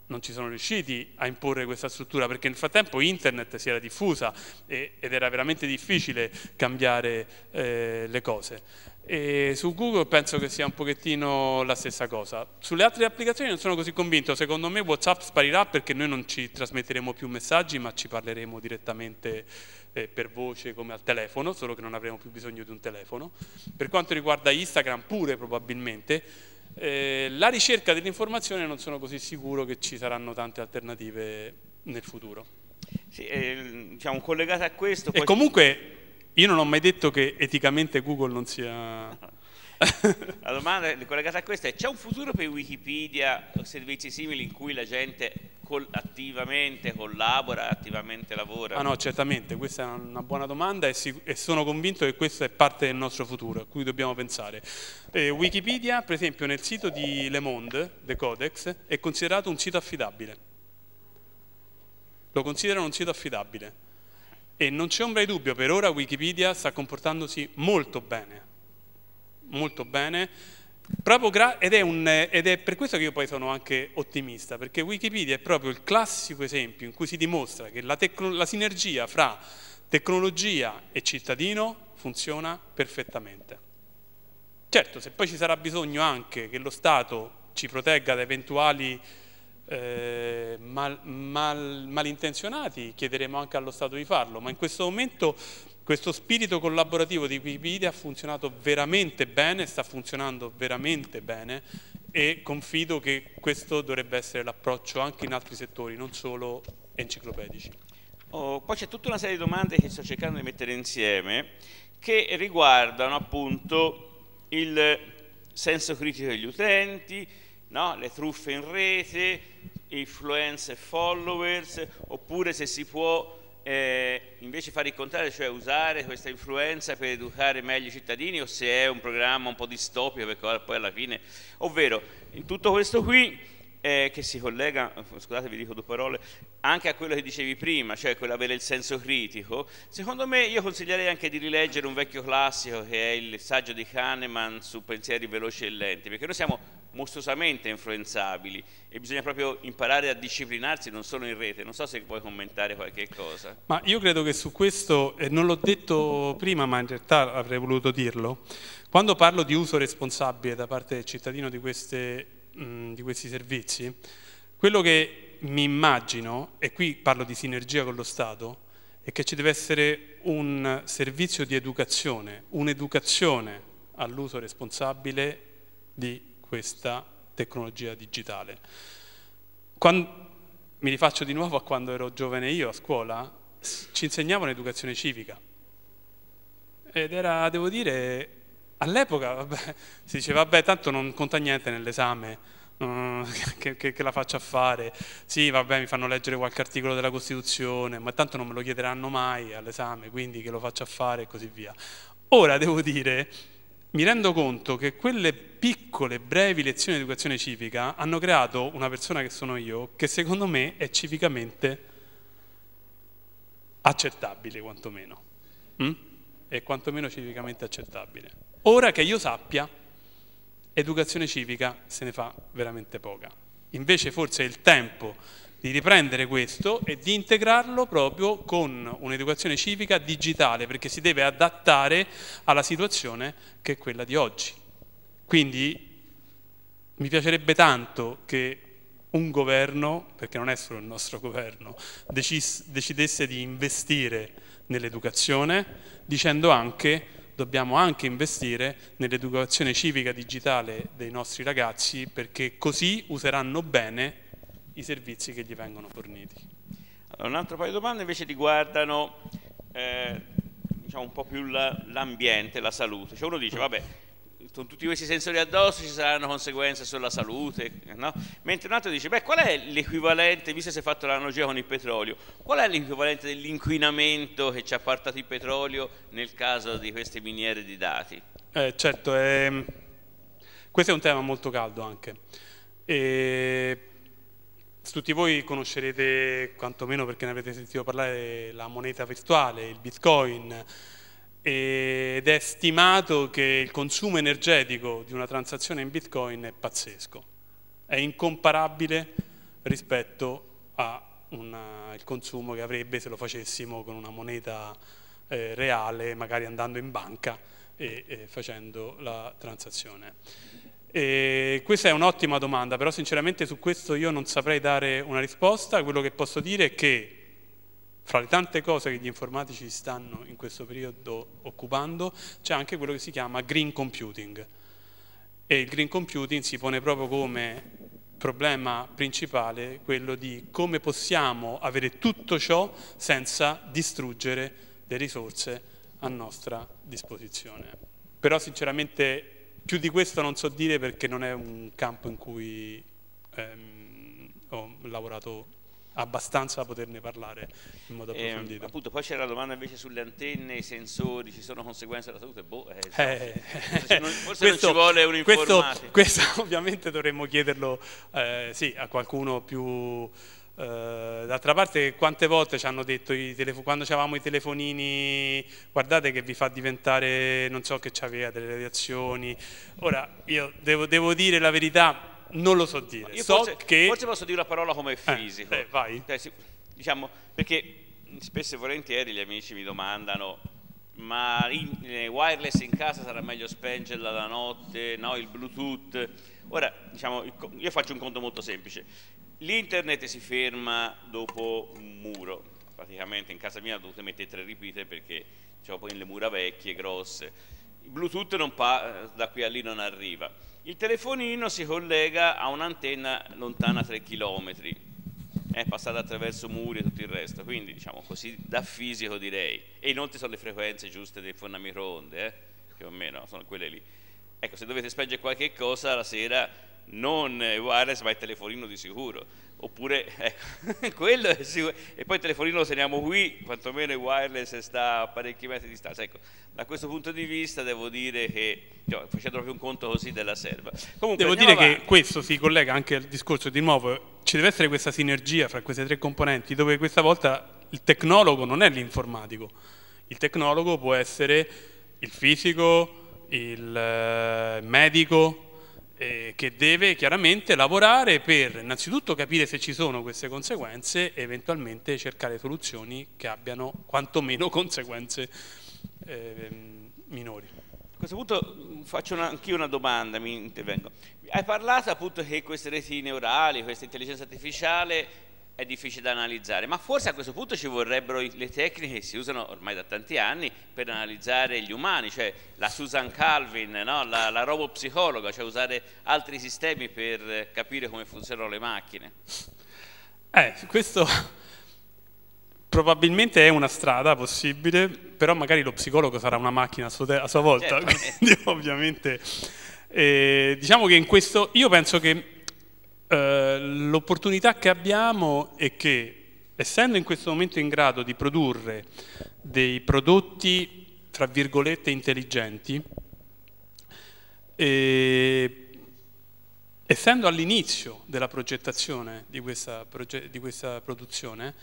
non ci sono riusciti a imporre questa struttura perché nel frattempo internet si era diffusa e, ed era veramente difficile cambiare eh, le cose. E su Google penso che sia un pochettino la stessa cosa. Sulle altre applicazioni non sono così convinto, secondo me WhatsApp sparirà perché noi non ci trasmetteremo più messaggi ma ci parleremo direttamente eh, per voce come al telefono, solo che non avremo più bisogno di un telefono. Per quanto riguarda Instagram pure probabilmente, eh, la ricerca dell'informazione non sono così sicuro che ci saranno tante alternative nel futuro. Sì, eh, diciamo collegata a questo... E comunque io non ho mai detto che eticamente Google non sia... la domanda collegata a questa è c'è un futuro per Wikipedia o servizi simili in cui la gente attivamente collabora, attivamente lavora? Ah no, certamente, questa è una buona domanda e, e, sono convinto che questa è parte del nostro futuro a cui dobbiamo pensare. Eh, Wikipedia, per esempio, nel sito di Le Monde, The Codex, è considerato un sito affidabile. Lo considerano un sito affidabile. E non c'è ombra di dubbio, per ora Wikipedia sta comportandosi molto bene, molto bene ed è, un, ed è per questo che io poi sono anche ottimista, perché Wikipedia è proprio il classico esempio in cui si dimostra che la, la sinergia fra tecnologia e cittadino funziona perfettamente. Certo, se poi ci sarà bisogno anche che lo Stato ci protegga da eventuali eh, mal, mal, malintenzionati, chiederemo anche allo Stato di farlo, ma in questo momento questo spirito collaborativo di Wikipedia ha funzionato veramente bene, sta funzionando veramente bene e confido che questo dovrebbe essere l'approccio anche in altri settori, non solo enciclopedici. Oh, poi c'è tutta una serie di domande che sto cercando di mettere insieme che riguardano appunto il senso critico degli utenti, no? le truffe in rete, influenze e followers, oppure se si può eh, invece fare il contrario, cioè usare questa influenza per educare meglio i cittadini o se è un programma un po' distopico perché poi alla fine, ovvero in tutto questo qui eh, che si collega, scusate vi dico due parole, anche a quello che dicevi prima, cioè quello di avere il senso critico, secondo me io consiglierei anche di rileggere un vecchio classico che è il saggio di Kahneman su pensieri veloci e lenti, perché noi siamo mostruosamente influenzabili e bisogna proprio imparare a disciplinarsi non solo in rete, non so se puoi commentare qualche cosa. Ma io credo che su questo, eh, non l'ho detto prima ma in realtà avrei voluto dirlo, quando parlo di uso responsabile da parte del cittadino di queste Mm, di questi servizi, quello che mi immagino, e qui parlo di sinergia con lo Stato, è che ci deve essere un servizio di educazione, un'educazione all'uso responsabile di questa tecnologia digitale. Quando, mi rifaccio di nuovo a quando ero giovane io a scuola, ci insegnavano educazione civica ed era, devo dire, All'epoca si diceva, vabbè, tanto non conta niente nell'esame, che, che, che, la faccia fare. Sì, vabbè, mi fanno leggere qualche articolo della Costituzione, ma tanto non me lo chiederanno mai all'esame, quindi che lo faccia fare e così via. Ora devo dire, mi rendo conto che quelle piccole, brevi lezioni di educazione civica hanno creato una persona che sono io, che secondo me è civicamente accettabile quantomeno. Mm? E quantomeno civicamente accettabile. Ora che io sappia, educazione civica se ne fa veramente poca. Invece forse è il tempo di riprendere questo e di integrarlo proprio con un'educazione civica digitale, perché si deve adattare alla situazione che è quella di oggi. Quindi mi piacerebbe tanto che un governo, perché non è solo il nostro governo, decidesse di investire nell'educazione, dicendo anche dobbiamo anche investire nell'educazione civica digitale dei nostri ragazzi perché così useranno bene i servizi che gli vengono forniti. Allora, un altro paio di domande invece riguardano eh, diciamo un po' più l'ambiente, la, la salute. Cioè uno dice, vabbè, con tutti questi sensori addosso ci saranno conseguenze sulla salute, no? mentre un altro dice, beh qual è l'equivalente, visto che si è fatto l'analogia con il petrolio, qual è l'equivalente dell'inquinamento che ci ha portato il petrolio nel caso di queste miniere di dati? Eh, certo, eh, questo è un tema molto caldo anche. E tutti voi conoscerete, quantomeno perché ne avete sentito parlare, la moneta virtuale, il bitcoin, ed è stimato che il consumo energetico di una transazione in bitcoin è pazzesco, è incomparabile rispetto al consumo che avrebbe se lo facessimo con una moneta eh, reale, magari andando in banca e, e facendo la transazione. E questa è un'ottima domanda, però sinceramente su questo io non saprei dare una risposta, quello che posso dire è che fra le tante cose che gli informatici stanno in questo periodo occupando, c'è anche quello che si chiama green computing. E il green computing si pone proprio come problema principale quello di come possiamo avere tutto ciò senza distruggere le risorse a nostra disposizione. Però sinceramente più di questo non so dire perché non è un campo in cui ehm, ho lavorato abbastanza da poterne parlare in modo ehm, approfondito. Eh, appunto, poi c'era la domanda invece sulle antenne, i sensori, ci sono conseguenze alla salute? Boh, eh, eh, forse, non, forse questo, non ci vuole un Questo, questo ovviamente dovremmo chiederlo eh, sì, a qualcuno più... Uh, d'altra parte quante volte ci hanno detto quando avevamo i telefonini guardate che vi fa diventare non so che c'aveva delle radiazioni ora io devo, devo dire la verità non lo so dire. Io so forse, che... forse posso dire una parola come eh, fisico. Eh, eh, vai. Cioè, sì, diciamo, perché spesso e volentieri gli amici mi domandano ma in, eh, wireless in casa sarà meglio spengerla la notte, no, il bluetooth. Ora, diciamo, io faccio un conto molto semplice. L'internet si ferma dopo un muro, praticamente in casa mia ho dovuto mettere tre ripite perché diciamo, poi le mura vecchie, grosse Bluetooth pa- eh, da qui a lì non arriva. Il telefonino si collega a un'antenna lontana 3 km, è passata attraverso muri e tutto il resto, quindi diciamo così da fisico direi. E inoltre sono le frequenze giuste del forno a microonde, eh? più o meno, sono quelle lì. Ecco, se dovete spengere qualche cosa la sera non wireless ma è telefonino di sicuro, oppure ecco, quello è sicuro, e poi il telefonino lo teniamo qui, quantomeno il wireless sta a parecchi metri di distanza, ecco, da questo punto di vista devo dire che, cioè, facendo proprio un conto così della serva. Comunque, devo dire avanti. che questo si collega anche al discorso di nuovo, ci deve essere questa sinergia fra queste tre componenti, dove questa volta il tecnologo non è l'informatico, il tecnologo può essere il fisico, il eh, medico, eh, che deve chiaramente lavorare per innanzitutto capire se ci sono queste conseguenze e eventualmente cercare soluzioni che abbiano quantomeno conseguenze eh, minori. A questo punto mm, faccio anche io una domanda, mi intervengo. Hai parlato appunto che queste reti neurali, questa intelligenza artificiale è difficile da analizzare, ma forse a questo punto ci vorrebbero le tecniche che si usano ormai da tanti anni per analizzare gli umani, cioè la Susan Calvin, no? la, la robopsicologa, cioè usare altri sistemi per capire come funzionano le macchine. Eh, questo probabilmente è una strada possibile, però magari lo psicologo sarà una macchina a sua, a sua volta, certo. quindi ovviamente... Eh, diciamo che in questo io penso che eh, l'opportunità che abbiamo è che, essendo in questo momento in grado di produrre dei prodotti, tra virgolette, intelligenti, e, eh, essendo all'inizio della progettazione di questa, proge di questa produzione,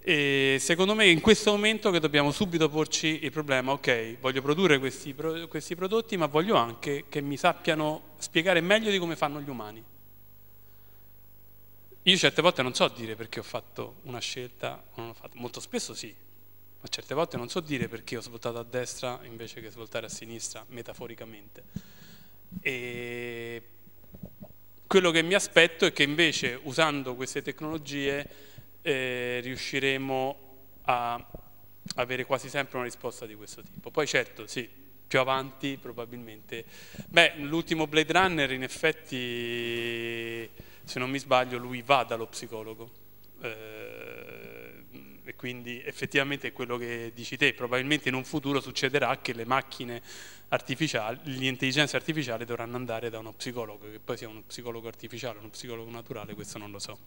e eh, secondo me è in questo momento che dobbiamo subito porci il problema, ok, voglio produrre questi, questi prodotti ma voglio anche che mi sappiano spiegare meglio di come fanno gli umani. Io certe volte non so dire perché ho fatto una scelta o non l'ho fatta, molto spesso sì, ma certe volte non so dire perché ho svoltato a destra invece che svoltare a sinistra, metaforicamente. E quello che mi aspetto è che invece usando queste tecnologie eh, riusciremo a avere quasi sempre una risposta di questo tipo. Poi certo, sì, più avanti probabilmente. Beh, l'ultimo Blade Runner in effetti se non mi sbaglio lui va dallo psicologo eh, e quindi effettivamente è quello che dici te, probabilmente in un futuro succederà che le macchine artificiali, l'intelligenza artificiale dovranno andare da uno psicologo, che poi sia uno psicologo artificiale, uno psicologo naturale, questo non lo so.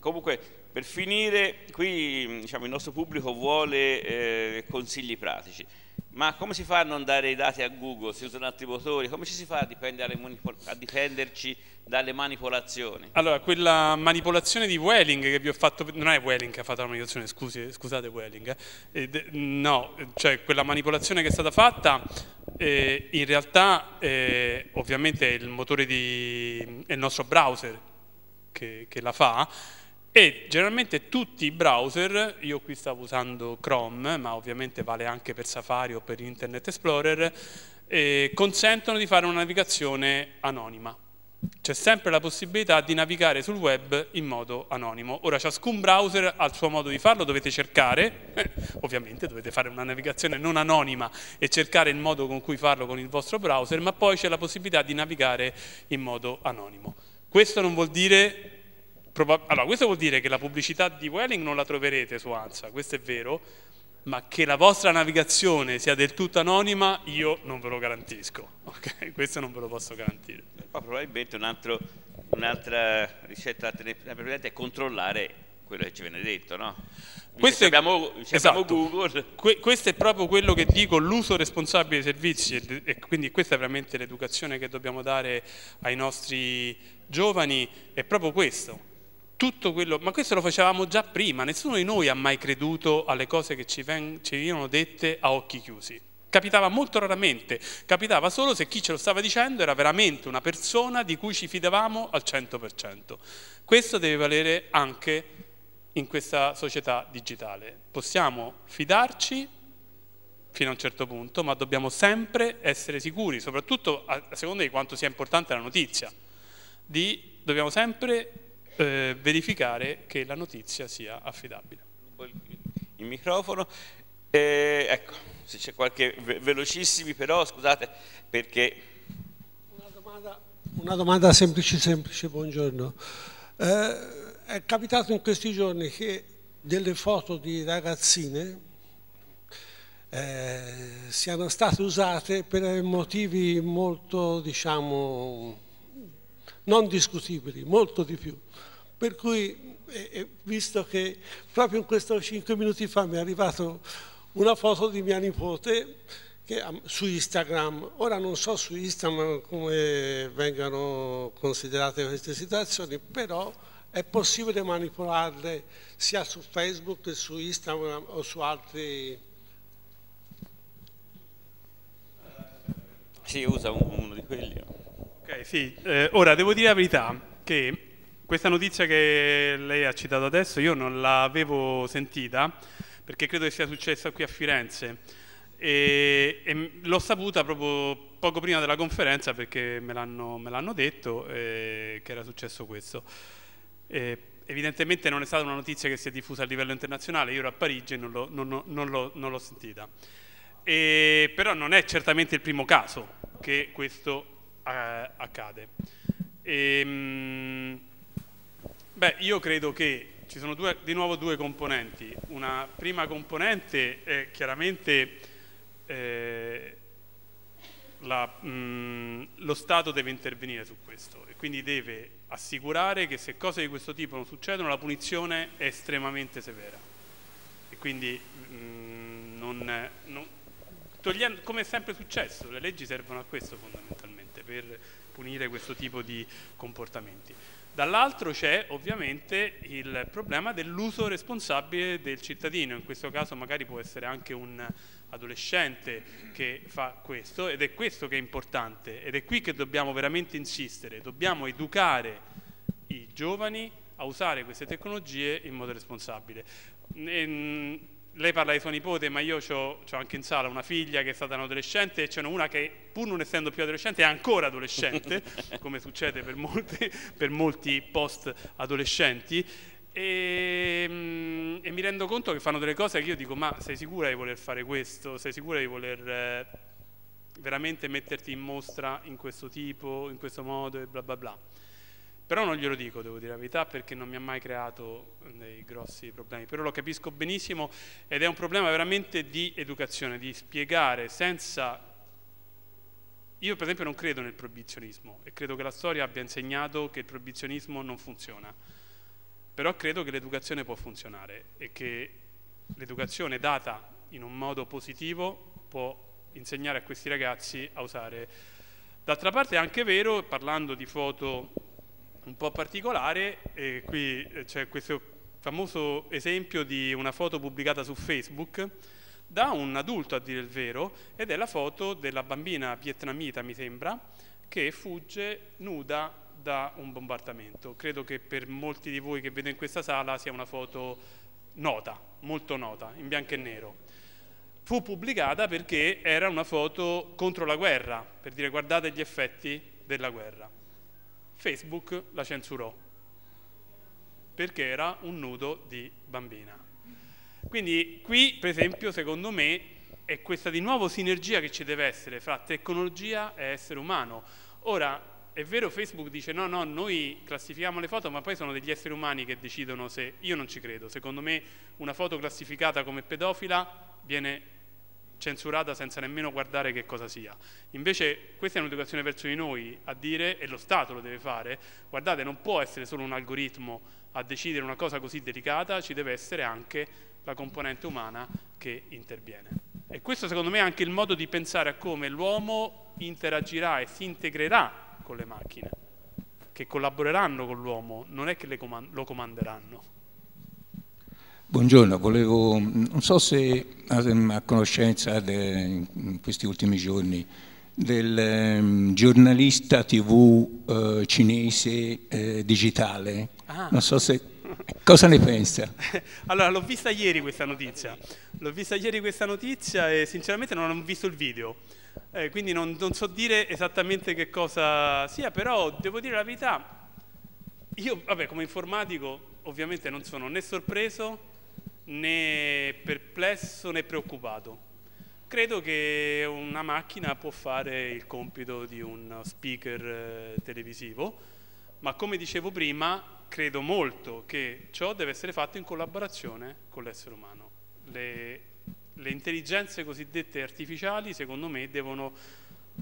Comunque, per finire, qui diciamo, il nostro pubblico vuole eh, consigli pratici. Ma come si fa a non dare i dati a Google? Si usano altri motori? Come ci si fa a, a difenderci dalle manipolazioni? Allora, quella manipolazione di Welling che vi ho fatto, non è Welling che ha fatto la manipolazione, scusi, scusate Welling, eh. eh. no, cioè quella manipolazione che è stata fatta eh, in realtà eh, ovviamente è il motore di, è il nostro browser che, che la fa, e generalmente tutti i browser, io qui stavo usando Chrome, ma ovviamente vale anche per Safari o per Internet Explorer, eh, consentono di fare una navigazione anonima. C'è sempre la possibilità di navigare sul web in modo anonimo. Ora ciascun browser ha il suo modo di farlo, dovete cercare, ovviamente dovete fare una navigazione non anonima e cercare il modo con cui farlo con il vostro browser, ma poi c'è la possibilità di navigare in modo anonimo. Questo non vuol dire allora, questo vuol dire che la pubblicità di Welling non la troverete su ANSA, questo è vero, ma che la vostra navigazione sia del tutto anonima io non ve lo garantisco, okay? questo non ve lo posso garantire. Ma probabilmente un'altra ricetta da tenere è controllare quello che ci viene detto, no? Questo abbiamo, esatto. Google. Que questo è proprio quello che dico, l'uso responsabile dei servizi e quindi questa è veramente l'educazione che dobbiamo dare ai nostri giovani, è proprio questo, tutto quello, ma questo lo facevamo già prima, nessuno di noi ha mai creduto alle cose che ci, ven, ci venivano dette a occhi chiusi. Capitava molto raramente, capitava solo se chi ce lo stava dicendo era veramente una persona di cui ci fidavamo al 100%. Questo deve valere anche in questa società digitale. Possiamo fidarci fino a un certo punto, ma dobbiamo sempre essere sicuri, soprattutto a, seconda di quanto sia importante la notizia. Di, dobbiamo sempre eh, verificare che la notizia sia affidabile. Il microfono, eh, ecco, se c'è qualche ve velocissimi però, scusate, perché... Una domanda, una domanda semplice, semplice, buongiorno. Eh, è capitato in questi giorni che delle foto di ragazzine eh, siano state usate per motivi molto, diciamo, non discutibili, molto di più. Per cui, eh, eh, visto che proprio in questi cinque minuti fa mi è arrivata una foto di mia nipote che, su Instagram, ora non so su Instagram come vengano considerate queste situazioni, però è possibile manipolarle sia su Facebook che su Instagram o su altri... Si usa uno di quelli. Ok, sì. Eh, ora, devo dire la verità che questa notizia che lei ha citato adesso io non l'avevo sentita perché credo che sia successa qui a Firenze e, e l'ho saputa proprio poco prima della conferenza perché me l'hanno detto eh, che era successo questo. Eh, evidentemente non è stata una notizia che si è diffusa a livello internazionale, io ero a Parigi e non l'ho, sentita. E, però non è certamente il primo caso che questo eh, accade. E, ehm, Beh, io credo che ci sono due, di nuovo due componenti. Una prima componente è chiaramente eh, la, mh, lo Stato deve intervenire su questo e quindi deve assicurare che se cose di questo tipo non succedono la punizione è estremamente severa. E quindi mh, non, non, togliendo, come è sempre successo, le leggi servono a questo fondamentalmente, per punire questo tipo di comportamenti. Dall'altro c'è ovviamente il problema dell'uso responsabile del cittadino, in questo caso magari può essere anche un adolescente che fa questo ed è questo che è importante ed è qui che dobbiamo veramente insistere, dobbiamo educare i giovani a usare queste tecnologie in modo responsabile. E, ehm, lei parla di suo nipote, ma io ho anche in sala una figlia che è stata un adolescente e ce n'è una che, pur non essendo più adolescente, è ancora adolescente, come succede per, molte, per molti post-adolescenti. E, ehm, e, mi rendo conto che fanno delle cose che io dico: Ma sei sicura di voler fare questo? Sei sicura di voler eh, veramente metterti in mostra in questo tipo, in questo modo e bla bla bla? Però non glielo dico, devo dire la verità, perché non mi ha mai creato eh, dei grossi problemi. Però lo capisco benissimo ed è un problema veramente di educazione, di spiegare senza... Io per esempio non credo nel proibizionismo e credo che la storia abbia insegnato che il proibizionismo non funziona. Però credo che l'educazione può funzionare e che l'educazione data in un modo positivo può insegnare a questi ragazzi a usare. D'altra parte è anche vero, parlando di foto un po' particolare, e qui eh, c'è questo famoso esempio di una foto pubblicata su Facebook da un adulto a dire il vero ed è la foto della bambina vietnamita mi sembra che fugge nuda da un bombardamento. Credo che per molti di voi che vedo in questa sala sia una foto nota, molto nota, in bianco e nero. Fu pubblicata perché era una foto contro la guerra, per dire guardate gli effetti della guerra. Facebook la censurò perché era un nudo di bambina. Quindi qui, per esempio, secondo me, è questa di nuovo sinergia che ci deve essere fra tecnologia e essere umano. Ora, è vero Facebook dice no, no, noi classifichiamo le foto, ma poi sono degli esseri umani che decidono se... Io non ci credo, secondo me una foto classificata come pedofila viene censurata senza nemmeno guardare che cosa sia. Invece questa è un'educazione verso di noi a dire, e lo Stato lo deve fare, guardate non può essere solo un algoritmo a decidere una cosa così delicata, ci deve essere anche la componente umana che interviene. E questo secondo me è anche il modo di pensare a come l'uomo interagirà e si integrerà con le macchine, che collaboreranno con l'uomo, non è che com lo comanderanno. Buongiorno, volevo, non so se a ehm, conoscenza de, in questi ultimi giorni del ehm, giornalista tv eh, cinese eh, digitale, ah. non so se Cosa ne pensa? Allora, l'ho vista ieri questa notizia. L'ho vista ieri questa notizia e sinceramente non ho visto il video. Eh, quindi non, non, so dire esattamente che cosa sia, però devo dire la verità. Io, vabbè, come informatico, ovviamente non sono né sorpreso né perplesso né preoccupato. Credo che una macchina può fare il compito di un speaker eh, televisivo, ma come dicevo prima, credo molto che ciò deve essere fatto in collaborazione con l'essere umano. Le, le intelligenze cosiddette artificiali, secondo me, devono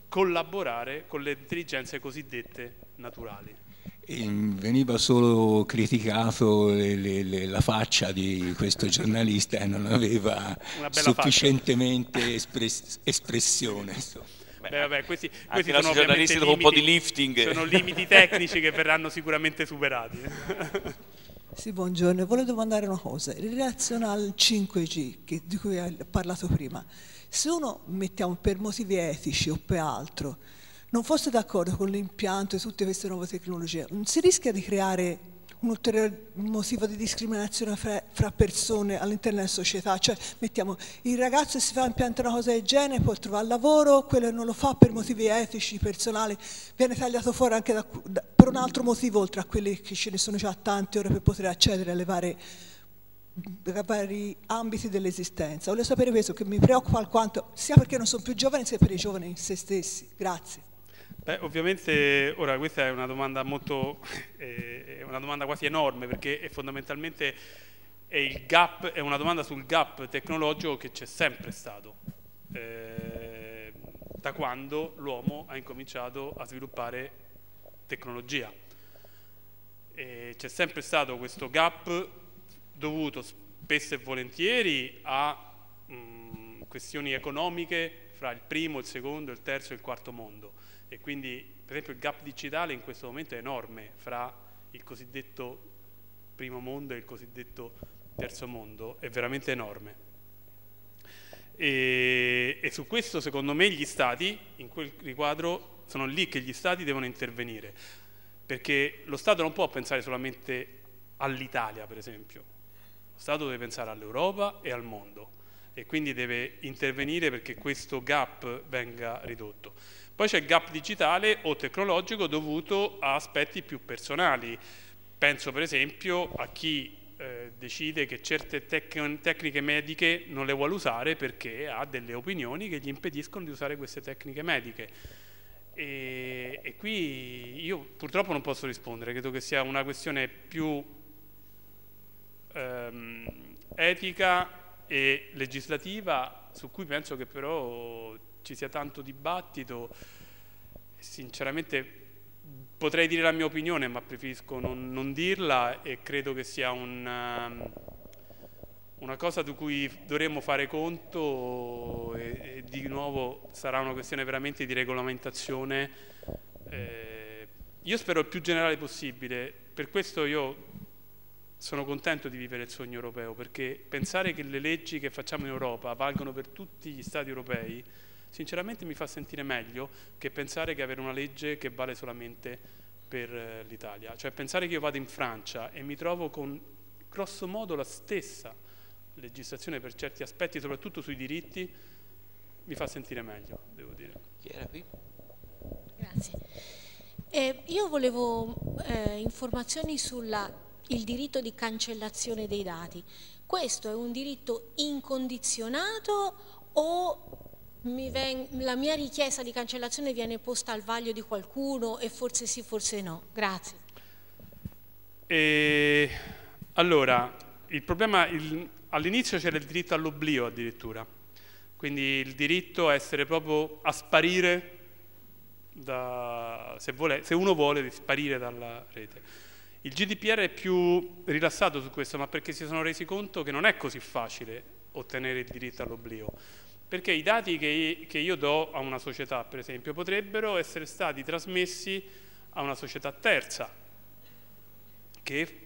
collaborare con le intelligenze cosiddette naturali. Veniva solo criticato le, le, le, la faccia di questo giornalista e non aveva sufficientemente espres, espressione. Beh, vabbè, questi, questi sono giornalisti dopo un po' di lifting. Sono limiti tecnici che verranno sicuramente superati. Sì, buongiorno. Volevo domandare una cosa. In relazione al 5G che, di cui hai parlato prima, se uno, mettiamo per motivi etici o per altro, non fosse d'accordo con l'impianto e tutte queste nuove tecnologie, non si rischia di creare un ulteriore motivo di discriminazione fra, fra persone all'interno della società, cioè mettiamo il ragazzo che si fa impianta una cosa del genere può trovare lavoro, quello che non lo fa per motivi etici, personali, viene tagliato fuori anche da, da, per un altro motivo oltre a quelli che ce ne sono già tanti ora per poter accedere alle varie vari ambiti dell'esistenza. Voglio sapere questo che mi preoccupa alquanto, sia perché non sono più giovane, sia per i giovani in se stessi. Grazie. Beh, ovviamente, ora questa è una domanda molto, eh, una domanda quasi enorme perché è fondamentalmente è, il gap, è una domanda sul gap tecnologico che c'è sempre stato. Eh, da quando l'uomo ha incominciato a sviluppare tecnologia. c'è sempre stato questo gap dovuto spesso e volentieri a mh, mm, questioni economiche fra il primo, il secondo, il terzo e il quarto mondo e quindi per esempio il gap digitale in questo momento è enorme fra il cosiddetto primo mondo e il cosiddetto terzo mondo, è veramente enorme. E, e su questo secondo me gli stati, in quel riquadro, sono lì che gli stati devono intervenire, perché lo Stato non può pensare solamente all'Italia per esempio, lo Stato deve pensare all'Europa e al mondo e quindi deve intervenire perché questo gap venga ridotto. Poi c'è il gap digitale o tecnologico dovuto a aspetti più personali. Penso per esempio a chi eh, decide che certe tec tecniche mediche non le vuole usare perché ha delle opinioni che gli impediscono di usare queste tecniche mediche. E, e qui io purtroppo non posso rispondere, credo che sia una questione più ehm, etica e legislativa su cui penso che però ci sia tanto dibattito, sinceramente potrei dire la mia opinione, ma preferisco non, non dirla e credo che sia un, um, una cosa di cui dovremmo fare conto e, e, di nuovo sarà una questione veramente di regolamentazione. Eh, io spero il più generale possibile, per questo io sono contento di vivere il sogno europeo, perché pensare che le leggi che facciamo in Europa valgono per tutti gli Stati europei sinceramente mi fa sentire meglio che pensare che avere una legge che vale solamente per eh, l'Italia. Cioè pensare che io vado in Francia e mi trovo con grosso modo la stessa legislazione per certi aspetti, soprattutto sui diritti, mi fa sentire meglio, devo dire. Chi era qui? Grazie. Eh, io volevo eh, informazioni sul diritto di cancellazione dei dati. Questo è un diritto incondizionato o mi la mia richiesta di cancellazione viene posta al vaglio di qualcuno e forse sì, forse no. Grazie. E, allora, il problema all'inizio c'era il diritto all'oblio addirittura, quindi il diritto a essere proprio a sparire, da, se, vuole, se uno vuole, di sparire dalla rete. Il GDPR è più rilassato su questo, ma perché si sono resi conto che non è così facile ottenere il diritto all'oblio perché i dati che, che io do a una società, per esempio, potrebbero essere stati trasmessi a una società terza che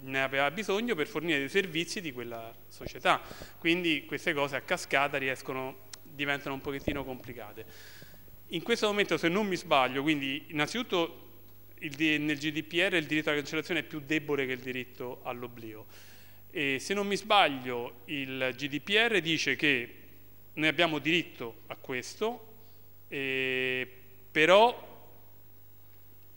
ne aveva bisogno per fornire dei servizi di quella società. Quindi queste cose a cascata riescono, diventano un pochettino complicate. In questo momento, se non mi sbaglio, quindi innanzitutto il, nel GDPR il diritto alla cancellazione è più debole che il diritto all'oblio. se non mi sbaglio, il GDPR dice che noi abbiamo diritto a questo, eh, però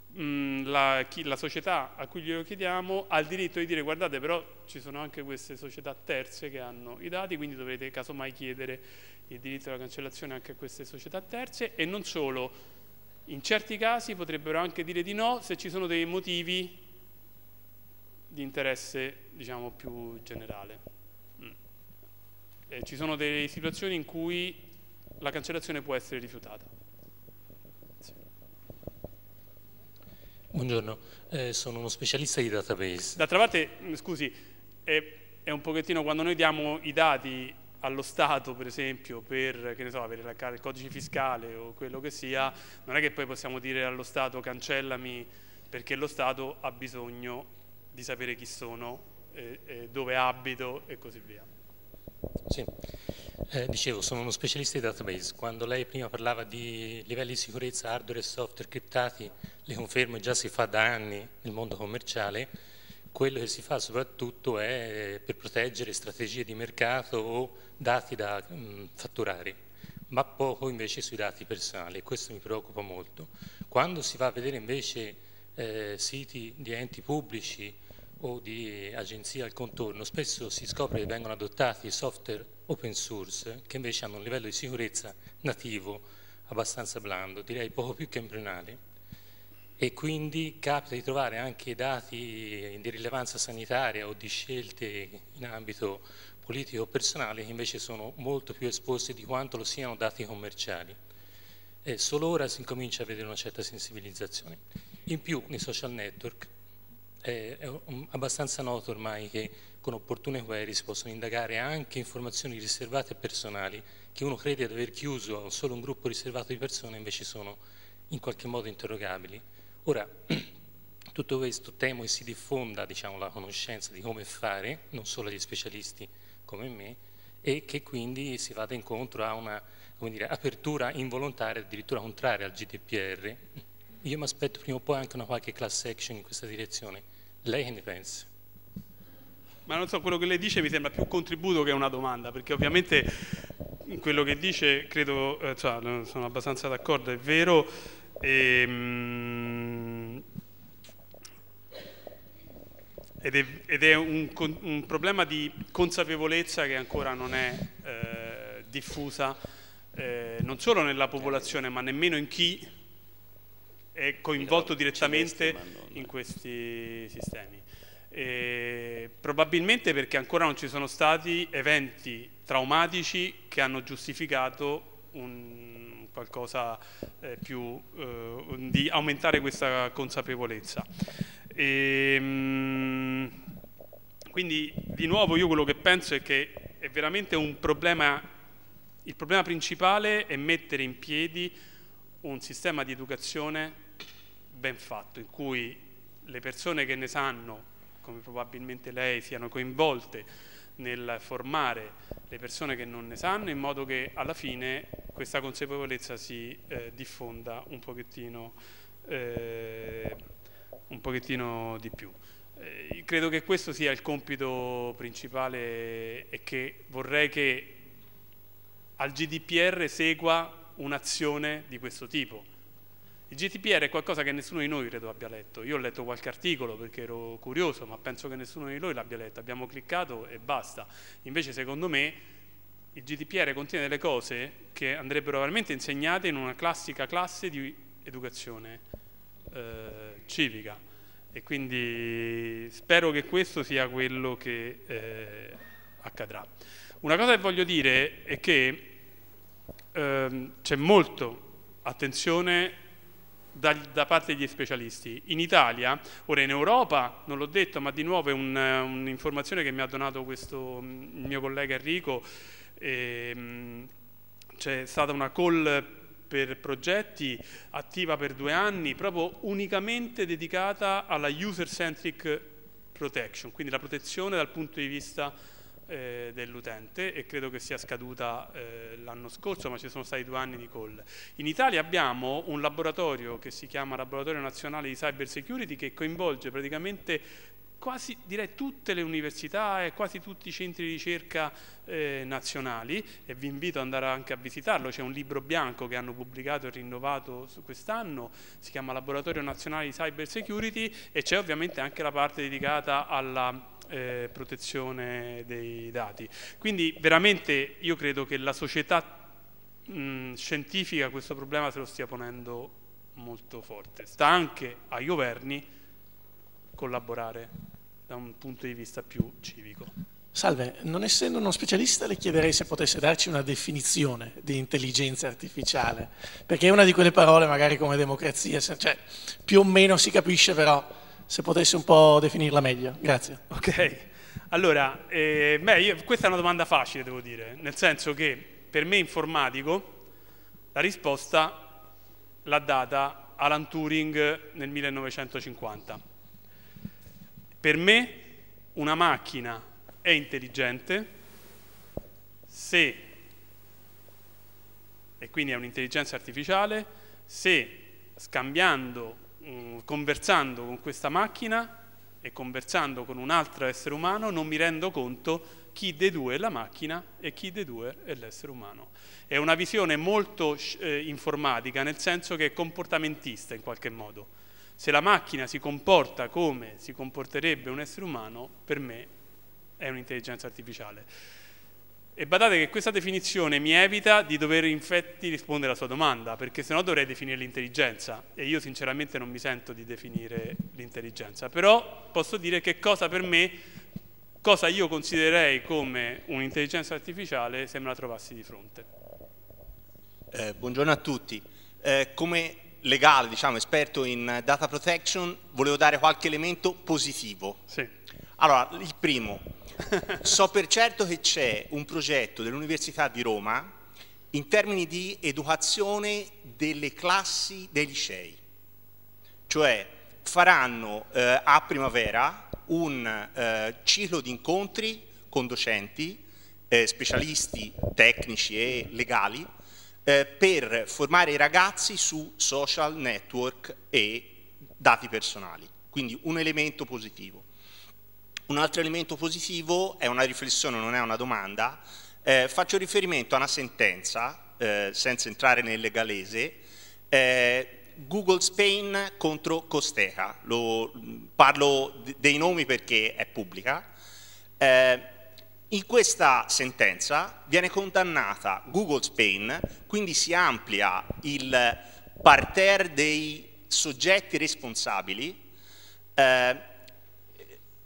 mh, mm, la, chi, la, società a cui glielo chiediamo ha il diritto di dire guardate però ci sono anche queste società terze che hanno i dati, quindi dovrete casomai chiedere il diritto alla cancellazione anche a queste società terze e non solo, in certi casi potrebbero anche dire di no se ci sono dei motivi di interesse diciamo, più generale eh, ci sono delle situazioni in cui la cancellazione può essere rifiutata. Sì. Buongiorno, eh, sono uno specialista di database. D'altra parte, mm, scusi, è, è, un pochettino quando noi diamo i dati allo Stato, per esempio, per, che ne so, per il codice fiscale o quello che sia, non è che poi possiamo dire allo Stato cancellami perché lo Stato ha bisogno di sapere chi sono, eh, eh dove abito e così via. Sì, eh, dicevo, sono uno specialista di database. Quando lei prima parlava di livelli di sicurezza hardware e software criptati, le confermo già si fa da anni nel mondo commerciale. Quello che si fa soprattutto è per proteggere strategie di mercato o dati da mh, fatturare, ma poco invece sui dati personali questo mi preoccupa molto. Quando si va a vedere invece eh, siti di enti pubblici o di agenzie al contorno, spesso si scopre che vengono adottati software open source che invece hanno un livello di sicurezza nativo abbastanza blando, direi poco più che embrionale e quindi capita di trovare anche dati di rilevanza sanitaria o di scelte in ambito politico o personale che invece sono molto più esposti di quanto lo siano dati commerciali. E solo ora si incomincia a vedere una certa sensibilizzazione. In più nei social network è, è abbastanza noto ormai che con opportune query si possono indagare anche informazioni riservate e personali che uno crede ad aver chiuso a solo un gruppo riservato di persone invece sono in qualche modo interrogabili. Ora, tutto questo temo che si diffonda diciamo, la conoscenza di come fare, non solo agli specialisti come me, e che quindi si vada incontro a una dire, apertura involontaria, addirittura contraria al GDPR. Io mi aspetto prima o poi anche una qualche class action in questa direzione, lei che ne pensa? Ma non so, quello che lei dice mi sembra più un contributo che una domanda, perché ovviamente quello che dice, credo, eh, cioè, sono abbastanza d'accordo, è vero. E, ehm, ed è, ed è un, un, problema di consapevolezza che ancora non è eh, diffusa eh, non solo nella popolazione ma nemmeno in chi è coinvolto direttamente in questi sistemi. E probabilmente perché ancora non ci sono stati eventi traumatici che hanno giustificato un qualcosa eh, più eh, di aumentare questa consapevolezza. E, ehm, mh, quindi di nuovo io quello che penso è che è veramente un problema, il problema principale è mettere in piedi un sistema di educazione ben fatto, in cui le persone che ne sanno, come probabilmente lei, siano coinvolte nel formare le persone che non ne sanno in modo che alla fine questa consapevolezza si eh, diffonda un pochettino, eh, un pochettino di più. Eh, credo che questo sia il compito principale e che vorrei che al GDPR segua un'azione di questo tipo il GDPR è qualcosa che nessuno di noi credo abbia letto. Io ho letto qualche articolo perché ero curioso, ma penso che nessuno di noi l'abbia letto. Abbiamo cliccato e basta. Invece, secondo me, il GDPR contiene delle cose che andrebbero veramente insegnate in una classica classe di educazione eh, civica. E quindi spero che questo sia quello che eh, accadrà. Una cosa che voglio dire è che ehm, c'è molto attenzione da, da, parte degli specialisti. In Italia, ora in Europa, non l'ho detto, ma di nuovo è un'informazione che mi ha donato questo il mio collega Enrico, ehm, c'è stata una call per progetti attiva per due anni, proprio unicamente dedicata alla user-centric protection, quindi la protezione dal punto di vista eh, dell'utente e credo che sia scaduta eh, l'anno scorso, ma ci sono stati due anni di call. In Italia abbiamo un laboratorio che si chiama Laboratorio Nazionale di Cyber Security che coinvolge praticamente quasi direi tutte le università e quasi tutti i centri di ricerca eh, nazionali e vi invito ad andare anche a visitarlo, c'è un libro bianco che hanno pubblicato e rinnovato quest'anno, si chiama Laboratorio Nazionale di Cyber Security e c'è ovviamente anche la parte dedicata alla eh, protezione dei dati. Quindi veramente io credo che la società mh, scientifica questo problema se lo stia ponendo molto forte. Sta anche ai governi collaborare da un punto di vista più civico. Salve, non essendo uno specialista le chiederei se potesse darci una definizione di intelligenza artificiale, perché è una di quelle parole magari come democrazia, cioè più o meno si capisce però se potessi un po' definirla meglio. Grazie. Ok, allora, eh, beh, io, questa è una domanda facile, devo dire, nel senso che per me informatico la risposta l'ha data Alan Turing nel 1950. Per me una macchina è intelligente se, e quindi è un'intelligenza artificiale, se scambiando Mm, conversando con questa macchina e conversando con un altro essere umano non mi rendo conto chi dei due è la macchina e chi dei due è l'essere umano. È una visione molto eh, informatica, nel senso che è comportamentista in qualche modo. Se la macchina si comporta come si comporterebbe un essere umano, per me è un'intelligenza artificiale. E badate che questa definizione mi evita di dover infatti rispondere alla sua domanda, perché sennò dovrei definire l'intelligenza e io sinceramente non mi sento di definire l'intelligenza, però posso dire che cosa per me, cosa io considererei come un'intelligenza artificiale se me la trovassi di fronte. Eh, buongiorno a tutti. Eh, come legale, diciamo, esperto in data protection, volevo dare qualche elemento positivo. Sì. Allora, il primo, So per certo che c'è un progetto dell'Università di Roma in termini di educazione delle classi dei licei, cioè faranno eh, a primavera un eh, ciclo di incontri con docenti, eh, specialisti tecnici e legali, eh, per formare i ragazzi su social network e dati personali, quindi un elemento positivo. Un altro elemento positivo è una riflessione, non è una domanda. Eh, faccio riferimento a una sentenza, eh, senza entrare nel legalese, eh, Google Spain contro Costeca, Lo, parlo dei nomi perché è pubblica. Eh, in questa sentenza viene condannata Google Spain, quindi si amplia il parterre dei soggetti responsabili eh,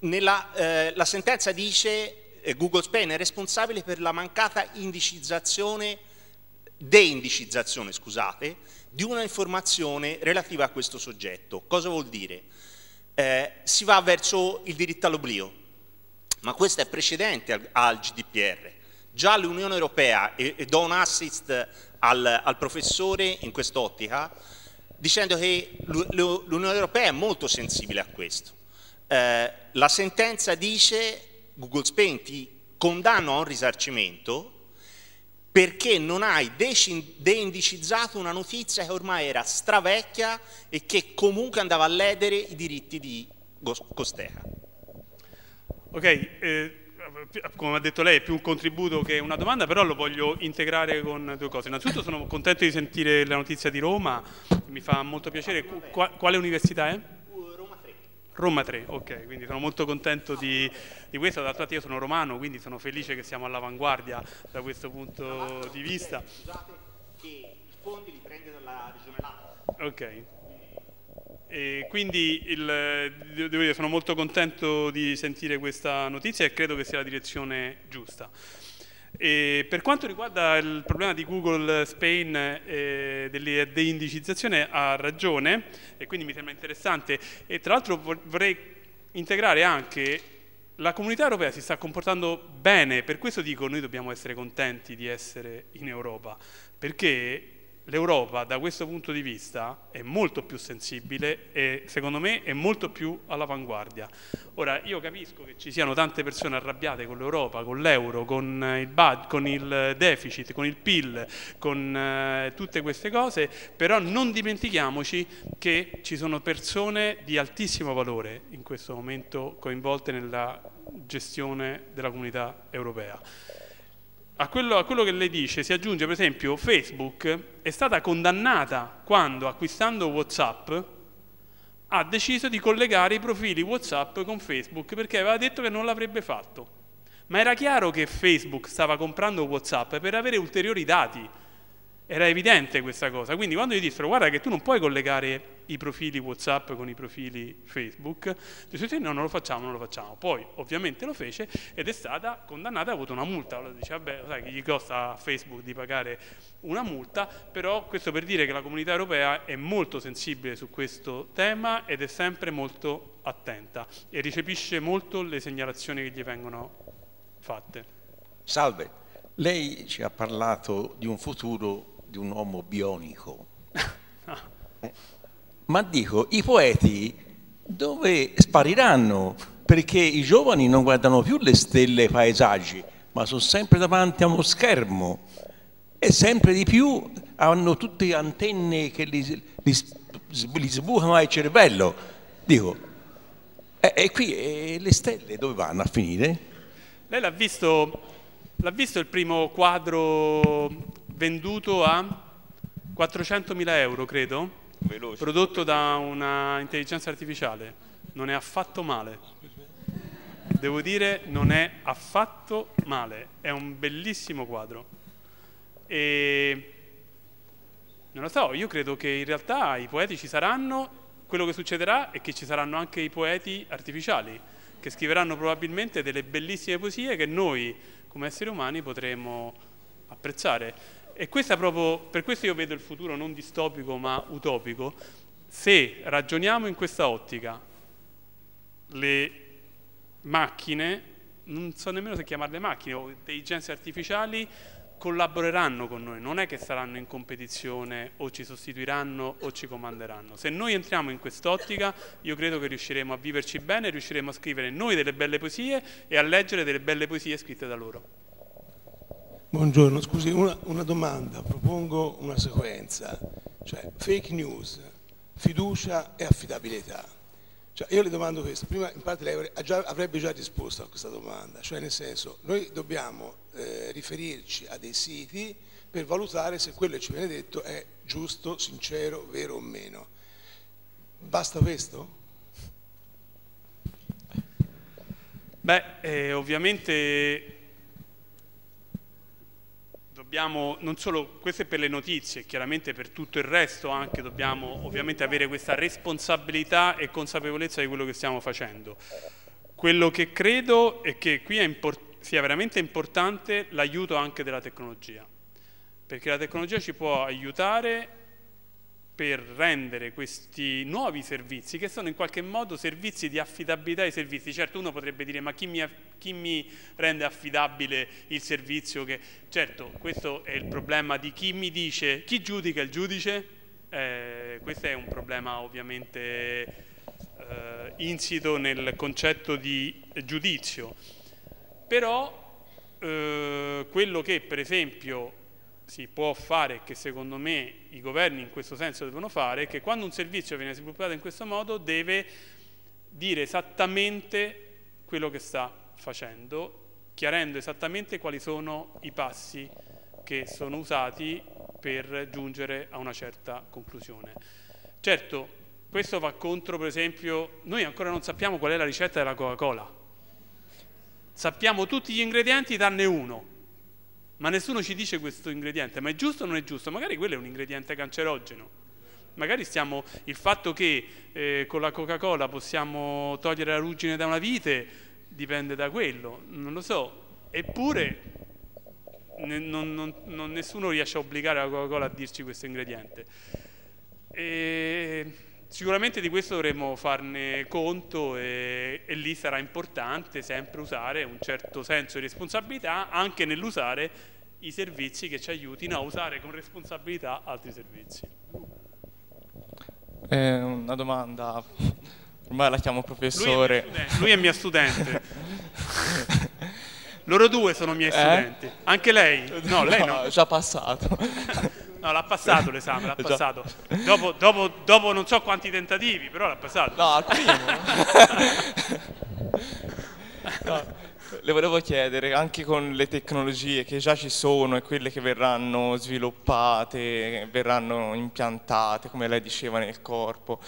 nella, eh, la sentenza dice eh, Google Spain è responsabile per la mancata indicizzazione, deindicizzazione, scusate, di una informazione relativa a questo soggetto. Cosa vuol dire? Eh, si va verso il diritto all'oblio, ma questo è precedente al, al GDPR. Già l'Unione Europea, e, e, do un assist al, al professore in quest'ottica, dicendo che l'Unione Europea è molto sensibile a questo eh, la sentenza dice Google Spain ti condanno a un risarcimento perché non hai deindicizzato una notizia che ormai era stravecchia e che comunque andava a ledere i diritti di Costea. Ok, eh, come ha detto lei è più un contributo che una domanda, però lo voglio integrare con due cose. Innanzitutto sono contento di sentire la notizia di Roma, mi fa molto piacere. Qu quale università è? Roma 3, ok, quindi sono molto contento di, di questo, d'altra parte io sono romano, quindi sono felice che siamo all'avanguardia da questo punto di vista. Scusate che i fondi li prende dalla regione Lazio. Ok. E quindi il, dire, sono molto contento di sentire questa notizia e credo che sia la direzione giusta. E per quanto riguarda il problema di Google Spain eh, della deindicizzazione ha ragione e quindi mi sembra interessante e tra l'altro vorrei integrare anche la comunità europea si sta comportando bene, per questo dico noi dobbiamo essere contenti di essere in Europa, perché l'Europa da questo punto di vista è molto più sensibile e secondo me è molto più all'avanguardia. Ora io capisco che ci siano tante persone arrabbiate con l'Europa, con l'euro, con eh, il, bad, con il deficit, con il PIL, con eh, tutte queste cose, però non dimentichiamoci che ci sono persone di altissimo valore in questo momento coinvolte nella gestione della comunità europea a quello, a quello, che lei dice si aggiunge per esempio Facebook è stata condannata quando acquistando Whatsapp ha deciso di collegare i profili Whatsapp con Facebook perché aveva detto che non l'avrebbe fatto. Ma era chiaro che Facebook stava comprando Whatsapp per avere ulteriori dati, era evidente questa cosa, quindi quando gli dissero guarda che tu non puoi collegare i profili Whatsapp con i profili Facebook, disse no, non lo facciamo, non lo facciamo. Poi ovviamente lo fece ed è stata condannata e ha avuto una multa. Allora dice vabbè, sai che gli costa a Facebook di pagare una multa, però questo per dire che la comunità europea è molto sensibile su questo tema ed è sempre molto attenta e recepisce molto le segnalazioni che gli vengono fatte. Salve, lei ci ha parlato di un futuro di un uomo bionico. Ah. Eh, ma dico, i poeti dove spariranno? Perché i giovani non guardano più le stelle e i paesaggi, ma sono sempre davanti a uno schermo e sempre di più hanno tutte antenne che li, li, li sbucano al cervello. Dico, e, e qui e le stelle dove vanno a finire? Lei l'ha visto, l'ha visto il primo quadro venduto a 400.000 euro, credo, Veloce. prodotto da un'intelligenza artificiale. Non è affatto male. Devo dire, non è affatto male. È un bellissimo quadro. E non lo so, io credo che in realtà i poeti ci saranno, quello che succederà è che ci saranno anche i poeti artificiali, che scriveranno probabilmente delle bellissime poesie che noi, come esseri umani, potremo apprezzare. E proprio, per questo io vedo il futuro non distopico ma utopico, se ragioniamo in questa ottica, le macchine, non so nemmeno se chiamarle macchine, o intelligenze artificiali, collaboreranno con noi, non è che saranno in competizione o ci sostituiranno o ci comanderanno. Se noi entriamo in quest'ottica, io credo che riusciremo a viverci bene, riusciremo a scrivere noi delle belle poesie e a leggere delle belle poesie scritte da loro. Buongiorno, scusi, una, una, domanda, propongo una sequenza, cioè fake news, fiducia e affidabilità. Cioè, io le domando questo, prima in parte lei già, avrebbe già risposto a questa domanda, cioè nel senso noi dobbiamo eh, riferirci a dei siti per valutare se quello che ci viene detto è giusto, sincero, vero o meno. Basta questo? Beh, eh, ovviamente dobbiamo non solo, questo è per le notizie, chiaramente per tutto il resto anche dobbiamo ovviamente avere questa responsabilità e consapevolezza di quello che stiamo facendo. Quello che credo è che qui è sia veramente importante l'aiuto anche della tecnologia, perché la tecnologia ci può aiutare per rendere questi nuovi servizi, che sono in qualche modo servizi di affidabilità ai servizi. Certo uno potrebbe dire ma chi mi, chi mi, rende affidabile il servizio? Che... Certo, questo è il problema di chi mi dice, chi giudica il giudice? Eh, questo è un problema ovviamente eh, insito nel concetto di giudizio. Però eh, quello che per esempio si può fare, e che secondo me i governi in questo senso devono fare, che quando un servizio viene sviluppato in questo modo deve dire esattamente quello che sta facendo, chiarendo esattamente quali sono i passi che sono usati per giungere a una certa conclusione. Certo, questo va contro, per esempio, noi ancora non sappiamo qual è la ricetta della Coca-Cola. Sappiamo tutti gli ingredienti, tranne uno ma nessuno ci dice questo ingrediente, ma è giusto o non è giusto? Magari quello è un ingrediente cancerogeno. Magari stiamo, il fatto che eh, con la Coca-Cola possiamo togliere la ruggine da una vite dipende da quello, non lo so. Eppure ne, non, non, non, nessuno riesce a obbligare la Coca-Cola a dirci questo ingrediente. E Sicuramente di questo dovremmo farne conto e, e, lì sarà importante sempre usare un certo senso di responsabilità anche nell'usare i servizi che ci aiutino a usare con responsabilità altri servizi. Eh, una domanda, ormai la chiamo professore. Lui è mio studente. È mia studente. Loro due sono miei eh? studenti. Anche lei? No, eh, no lei no. Già passato. No, l'ha passato l'esame, l'ha passato. Dopo, dopo, dopo, non so quanti tentativi, però l'ha passato. No, al primo. no. Le volevo chiedere, anche con le tecnologie che già ci sono e quelle che verranno sviluppate, verranno impiantate, come lei diceva, nel corpo,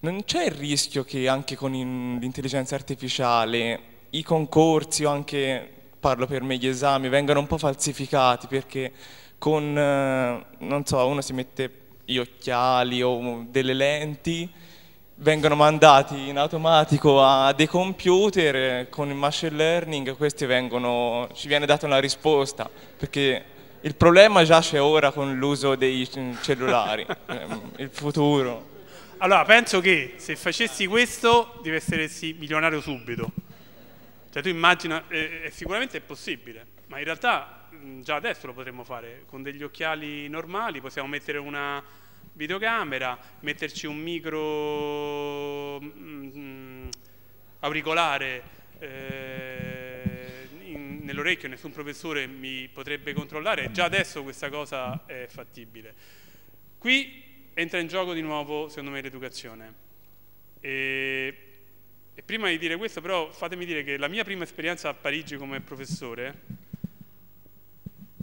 non c'è il rischio che anche con l'intelligenza artificiale i concorsi o anche, parlo per me, gli esami vengano un po' falsificati perché con, eh, non so, uno si mette gli occhiali o delle lenti, vengono mandati in automatico a dei computer eh, con il machine learning, questi vengono, ci viene data una risposta, perché il problema già c'è ora con l'uso dei cellulari, ehm, il futuro. Allora, penso che se facessi questo diventeresti milionario subito. Cioè tu immagina, eh, eh, sicuramente è possibile, ma in realtà Mm, già adesso lo potremmo fare, con degli occhiali normali possiamo mettere una videocamera, metterci un micro mm, auricolare eh, nell'orecchio, nessun professore mi potrebbe controllare, già adesso questa cosa è fattibile. Qui entra in gioco di nuovo, secondo me, l'educazione. E, e prima di dire questo, però, fatemi dire che la mia prima esperienza a Parigi come professore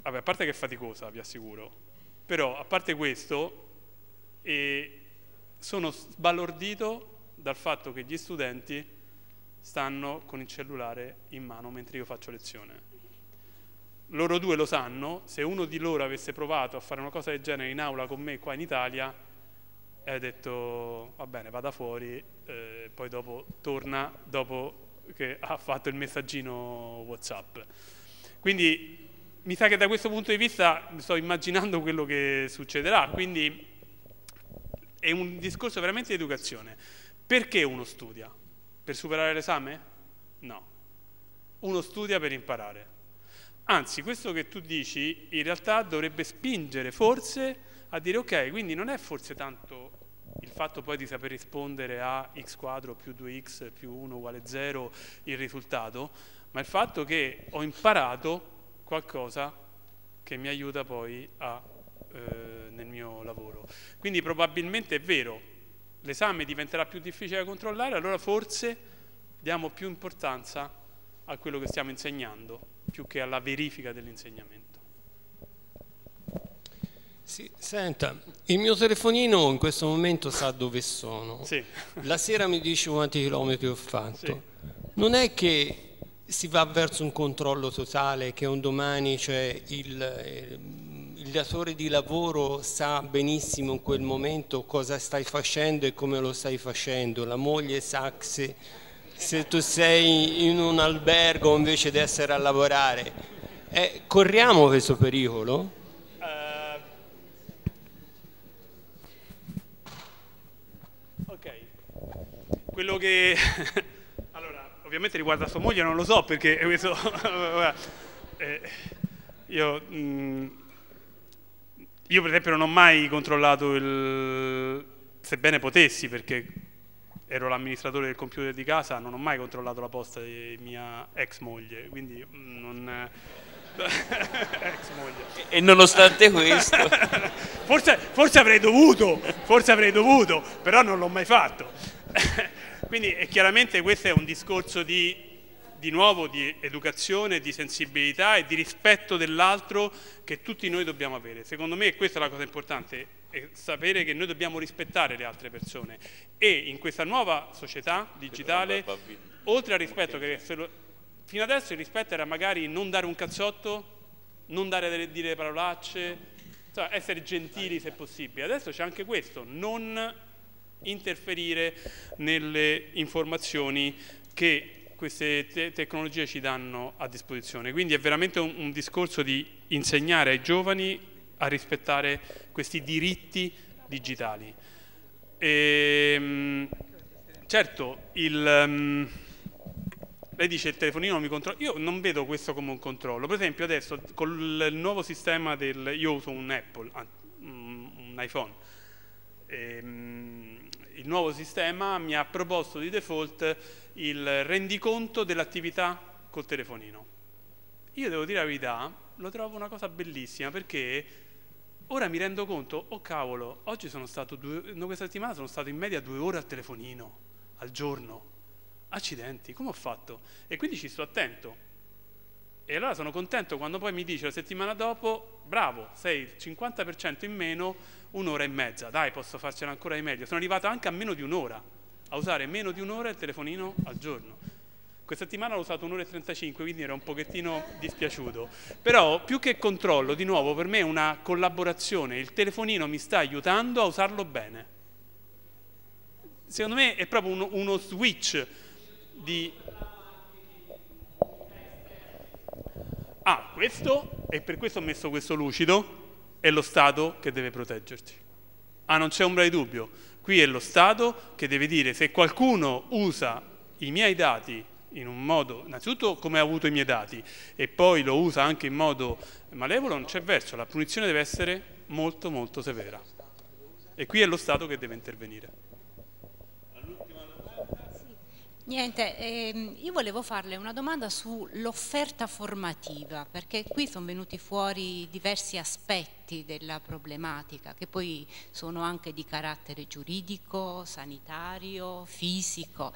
Vabbè, a parte che è faticosa, vi assicuro, però a parte questo, eh, sono sbalordito dal fatto che gli studenti stanno con il cellulare in mano mentre io faccio lezione. Loro due lo sanno, se uno di loro avesse provato a fare una cosa del genere in aula con me qua in Italia, e ha detto va bene, vada fuori, eh, poi dopo torna dopo che ha fatto il messaggino WhatsApp. Quindi mi sa che da questo punto di vista sto immaginando quello che succederà, quindi è un discorso veramente di educazione. Perché uno studia? Per superare l'esame? No. Uno studia per imparare. Anzi, questo che tu dici in realtà dovrebbe spingere forse a dire ok, quindi non è forse tanto il fatto poi di saper rispondere a x quadro più 2x più 1 uguale 0 il risultato, ma il fatto che ho imparato qualcosa che mi aiuta poi a, eh, nel mio lavoro. Quindi probabilmente è vero, l'esame diventerà più difficile da controllare, allora forse diamo più importanza a quello che stiamo insegnando, più che alla verifica dell'insegnamento. Sì, senta, il mio telefonino in questo momento sa dove sono. Sì. La sera mi dice quanti chilometri ho fatto. Sì. Non è che si va verso un controllo totale che un domani cioè, il, il datore di lavoro sa benissimo in quel momento cosa stai facendo e come lo stai facendo, la moglie sa se, se tu sei in un albergo invece di essere a lavorare. Eh, corriamo questo pericolo? Eh, ok, quello che... ovviamente riguarda sua moglie non lo so perché questo, eh, io, mh, mm, io per esempio non ho mai controllato il, sebbene potessi perché ero l'amministratore del computer di casa, non ho mai controllato la posta di mia ex moglie, quindi mm, non... Eh, ex moglie. E nonostante questo... forse, forse avrei dovuto, forse avrei dovuto, però non l'ho mai fatto. Quindi è eh, chiaramente questo è un discorso di, di nuovo di educazione, di sensibilità e di rispetto dell'altro che tutti noi dobbiamo avere. Secondo me questa è la cosa importante, è sapere che noi dobbiamo rispettare le altre persone e in questa nuova società digitale, oltre al rispetto che lo, fino adesso il rispetto era magari non dare un cazzotto, non dare, dire parolacce, cioè essere gentili se possibile. Adesso c'è anche questo, non interferire nelle informazioni che queste te tecnologie ci danno a disposizione. Quindi è veramente un, un discorso di insegnare ai giovani a rispettare questi diritti digitali. E, ehm, certo, il, um, lei dice il telefonino mi controlla, io non vedo questo come un controllo, per esempio adesso con il nuovo sistema del, io uso un Apple, un iPhone, e, um, il nuovo sistema mi ha proposto di default il rendiconto dell'attività col telefonino. Io devo dire la verità, lo trovo una cosa bellissima perché ora mi rendo conto, oh cavolo, oggi sono stato due, questa settimana sono stato in media due ore al telefonino al giorno. Accidenti, come ho fatto? E quindi ci sto attento. E allora sono contento quando poi mi dice la settimana dopo, bravo, sei il 50% in meno un'ora e mezza, dai posso farcela ancora di meglio, sono arrivato anche a meno di un'ora, a usare meno di un'ora il telefonino al giorno. Questa settimana l'ho usato un'ora e 35, quindi ero un pochettino dispiaciuto. Però più che controllo, di nuovo, per me è una collaborazione, il telefonino mi sta aiutando a usarlo bene. Secondo me è proprio uno, uno switch di... Ah, questo, e per questo ho messo questo lucido, è lo Stato che deve proteggerti. Ah, non c'è ombra di dubbio. Qui è lo Stato che deve dire se qualcuno usa i miei dati in un modo, innanzitutto come ha avuto i miei dati, e poi lo usa anche in modo malevolo, non c'è verso, la punizione deve essere molto molto severa. E qui è lo Stato che deve intervenire. Niente, ehm, io volevo farle una domanda sull'offerta formativa, perché qui sono venuti fuori diversi aspetti della problematica, che poi sono anche di carattere giuridico, sanitario, fisico.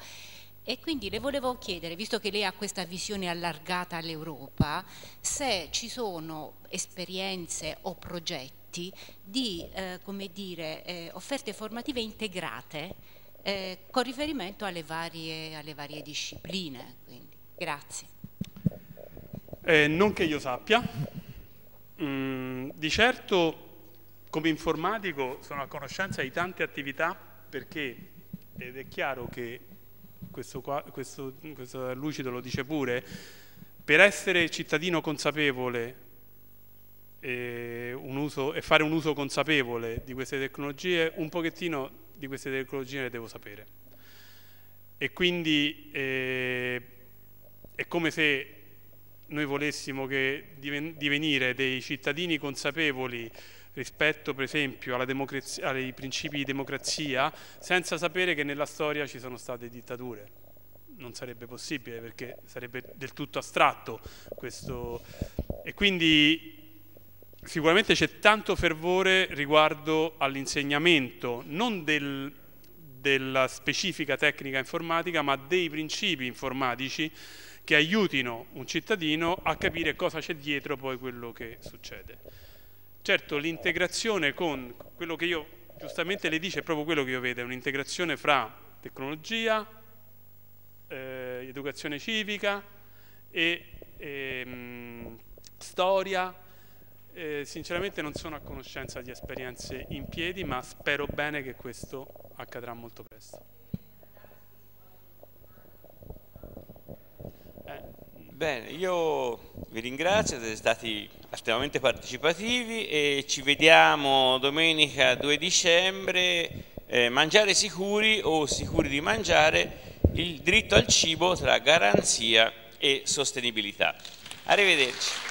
E quindi le volevo chiedere, visto che lei ha questa visione allargata all'Europa, se ci sono esperienze o progetti di eh, dire, eh, offerte formative integrate eh, con riferimento alle varie, alle varie discipline. Quindi. Grazie. Eh, non che io sappia, mm, di certo come informatico sono a conoscenza di tante attività perché, ed è chiaro che questo, qua, questo, questo Lucido lo dice pure, per essere cittadino consapevole e, eh, uso, e, fare un uso consapevole di queste tecnologie, un pochettino di queste tecnologie le devo sapere. E quindi eh, è come se noi volessimo diven divenire dei cittadini consapevoli rispetto per esempio ai principi di democrazia senza sapere che nella storia ci sono state dittature. Non sarebbe possibile perché sarebbe del tutto astratto questo. E quindi sicuramente c'è tanto fervore riguardo all'insegnamento, non del, della specifica tecnica informatica, ma dei principi informatici che aiutino un cittadino a capire cosa c'è dietro poi quello che succede. Certo, l'integrazione con quello che io giustamente le dice è proprio quello che io vedo, è un'integrazione fra tecnologia, eh, educazione civica e, e ehm, mh, storia, eh, sinceramente non sono a conoscenza di esperienze in piedi, ma spero bene che questo accadrà molto presto. Eh, bene, io vi ringrazio, siete stati estremamente partecipativi e ci vediamo domenica 2 dicembre, eh, mangiare sicuri o sicuri di mangiare, il diritto al cibo tra garanzia e sostenibilità. Arrivederci.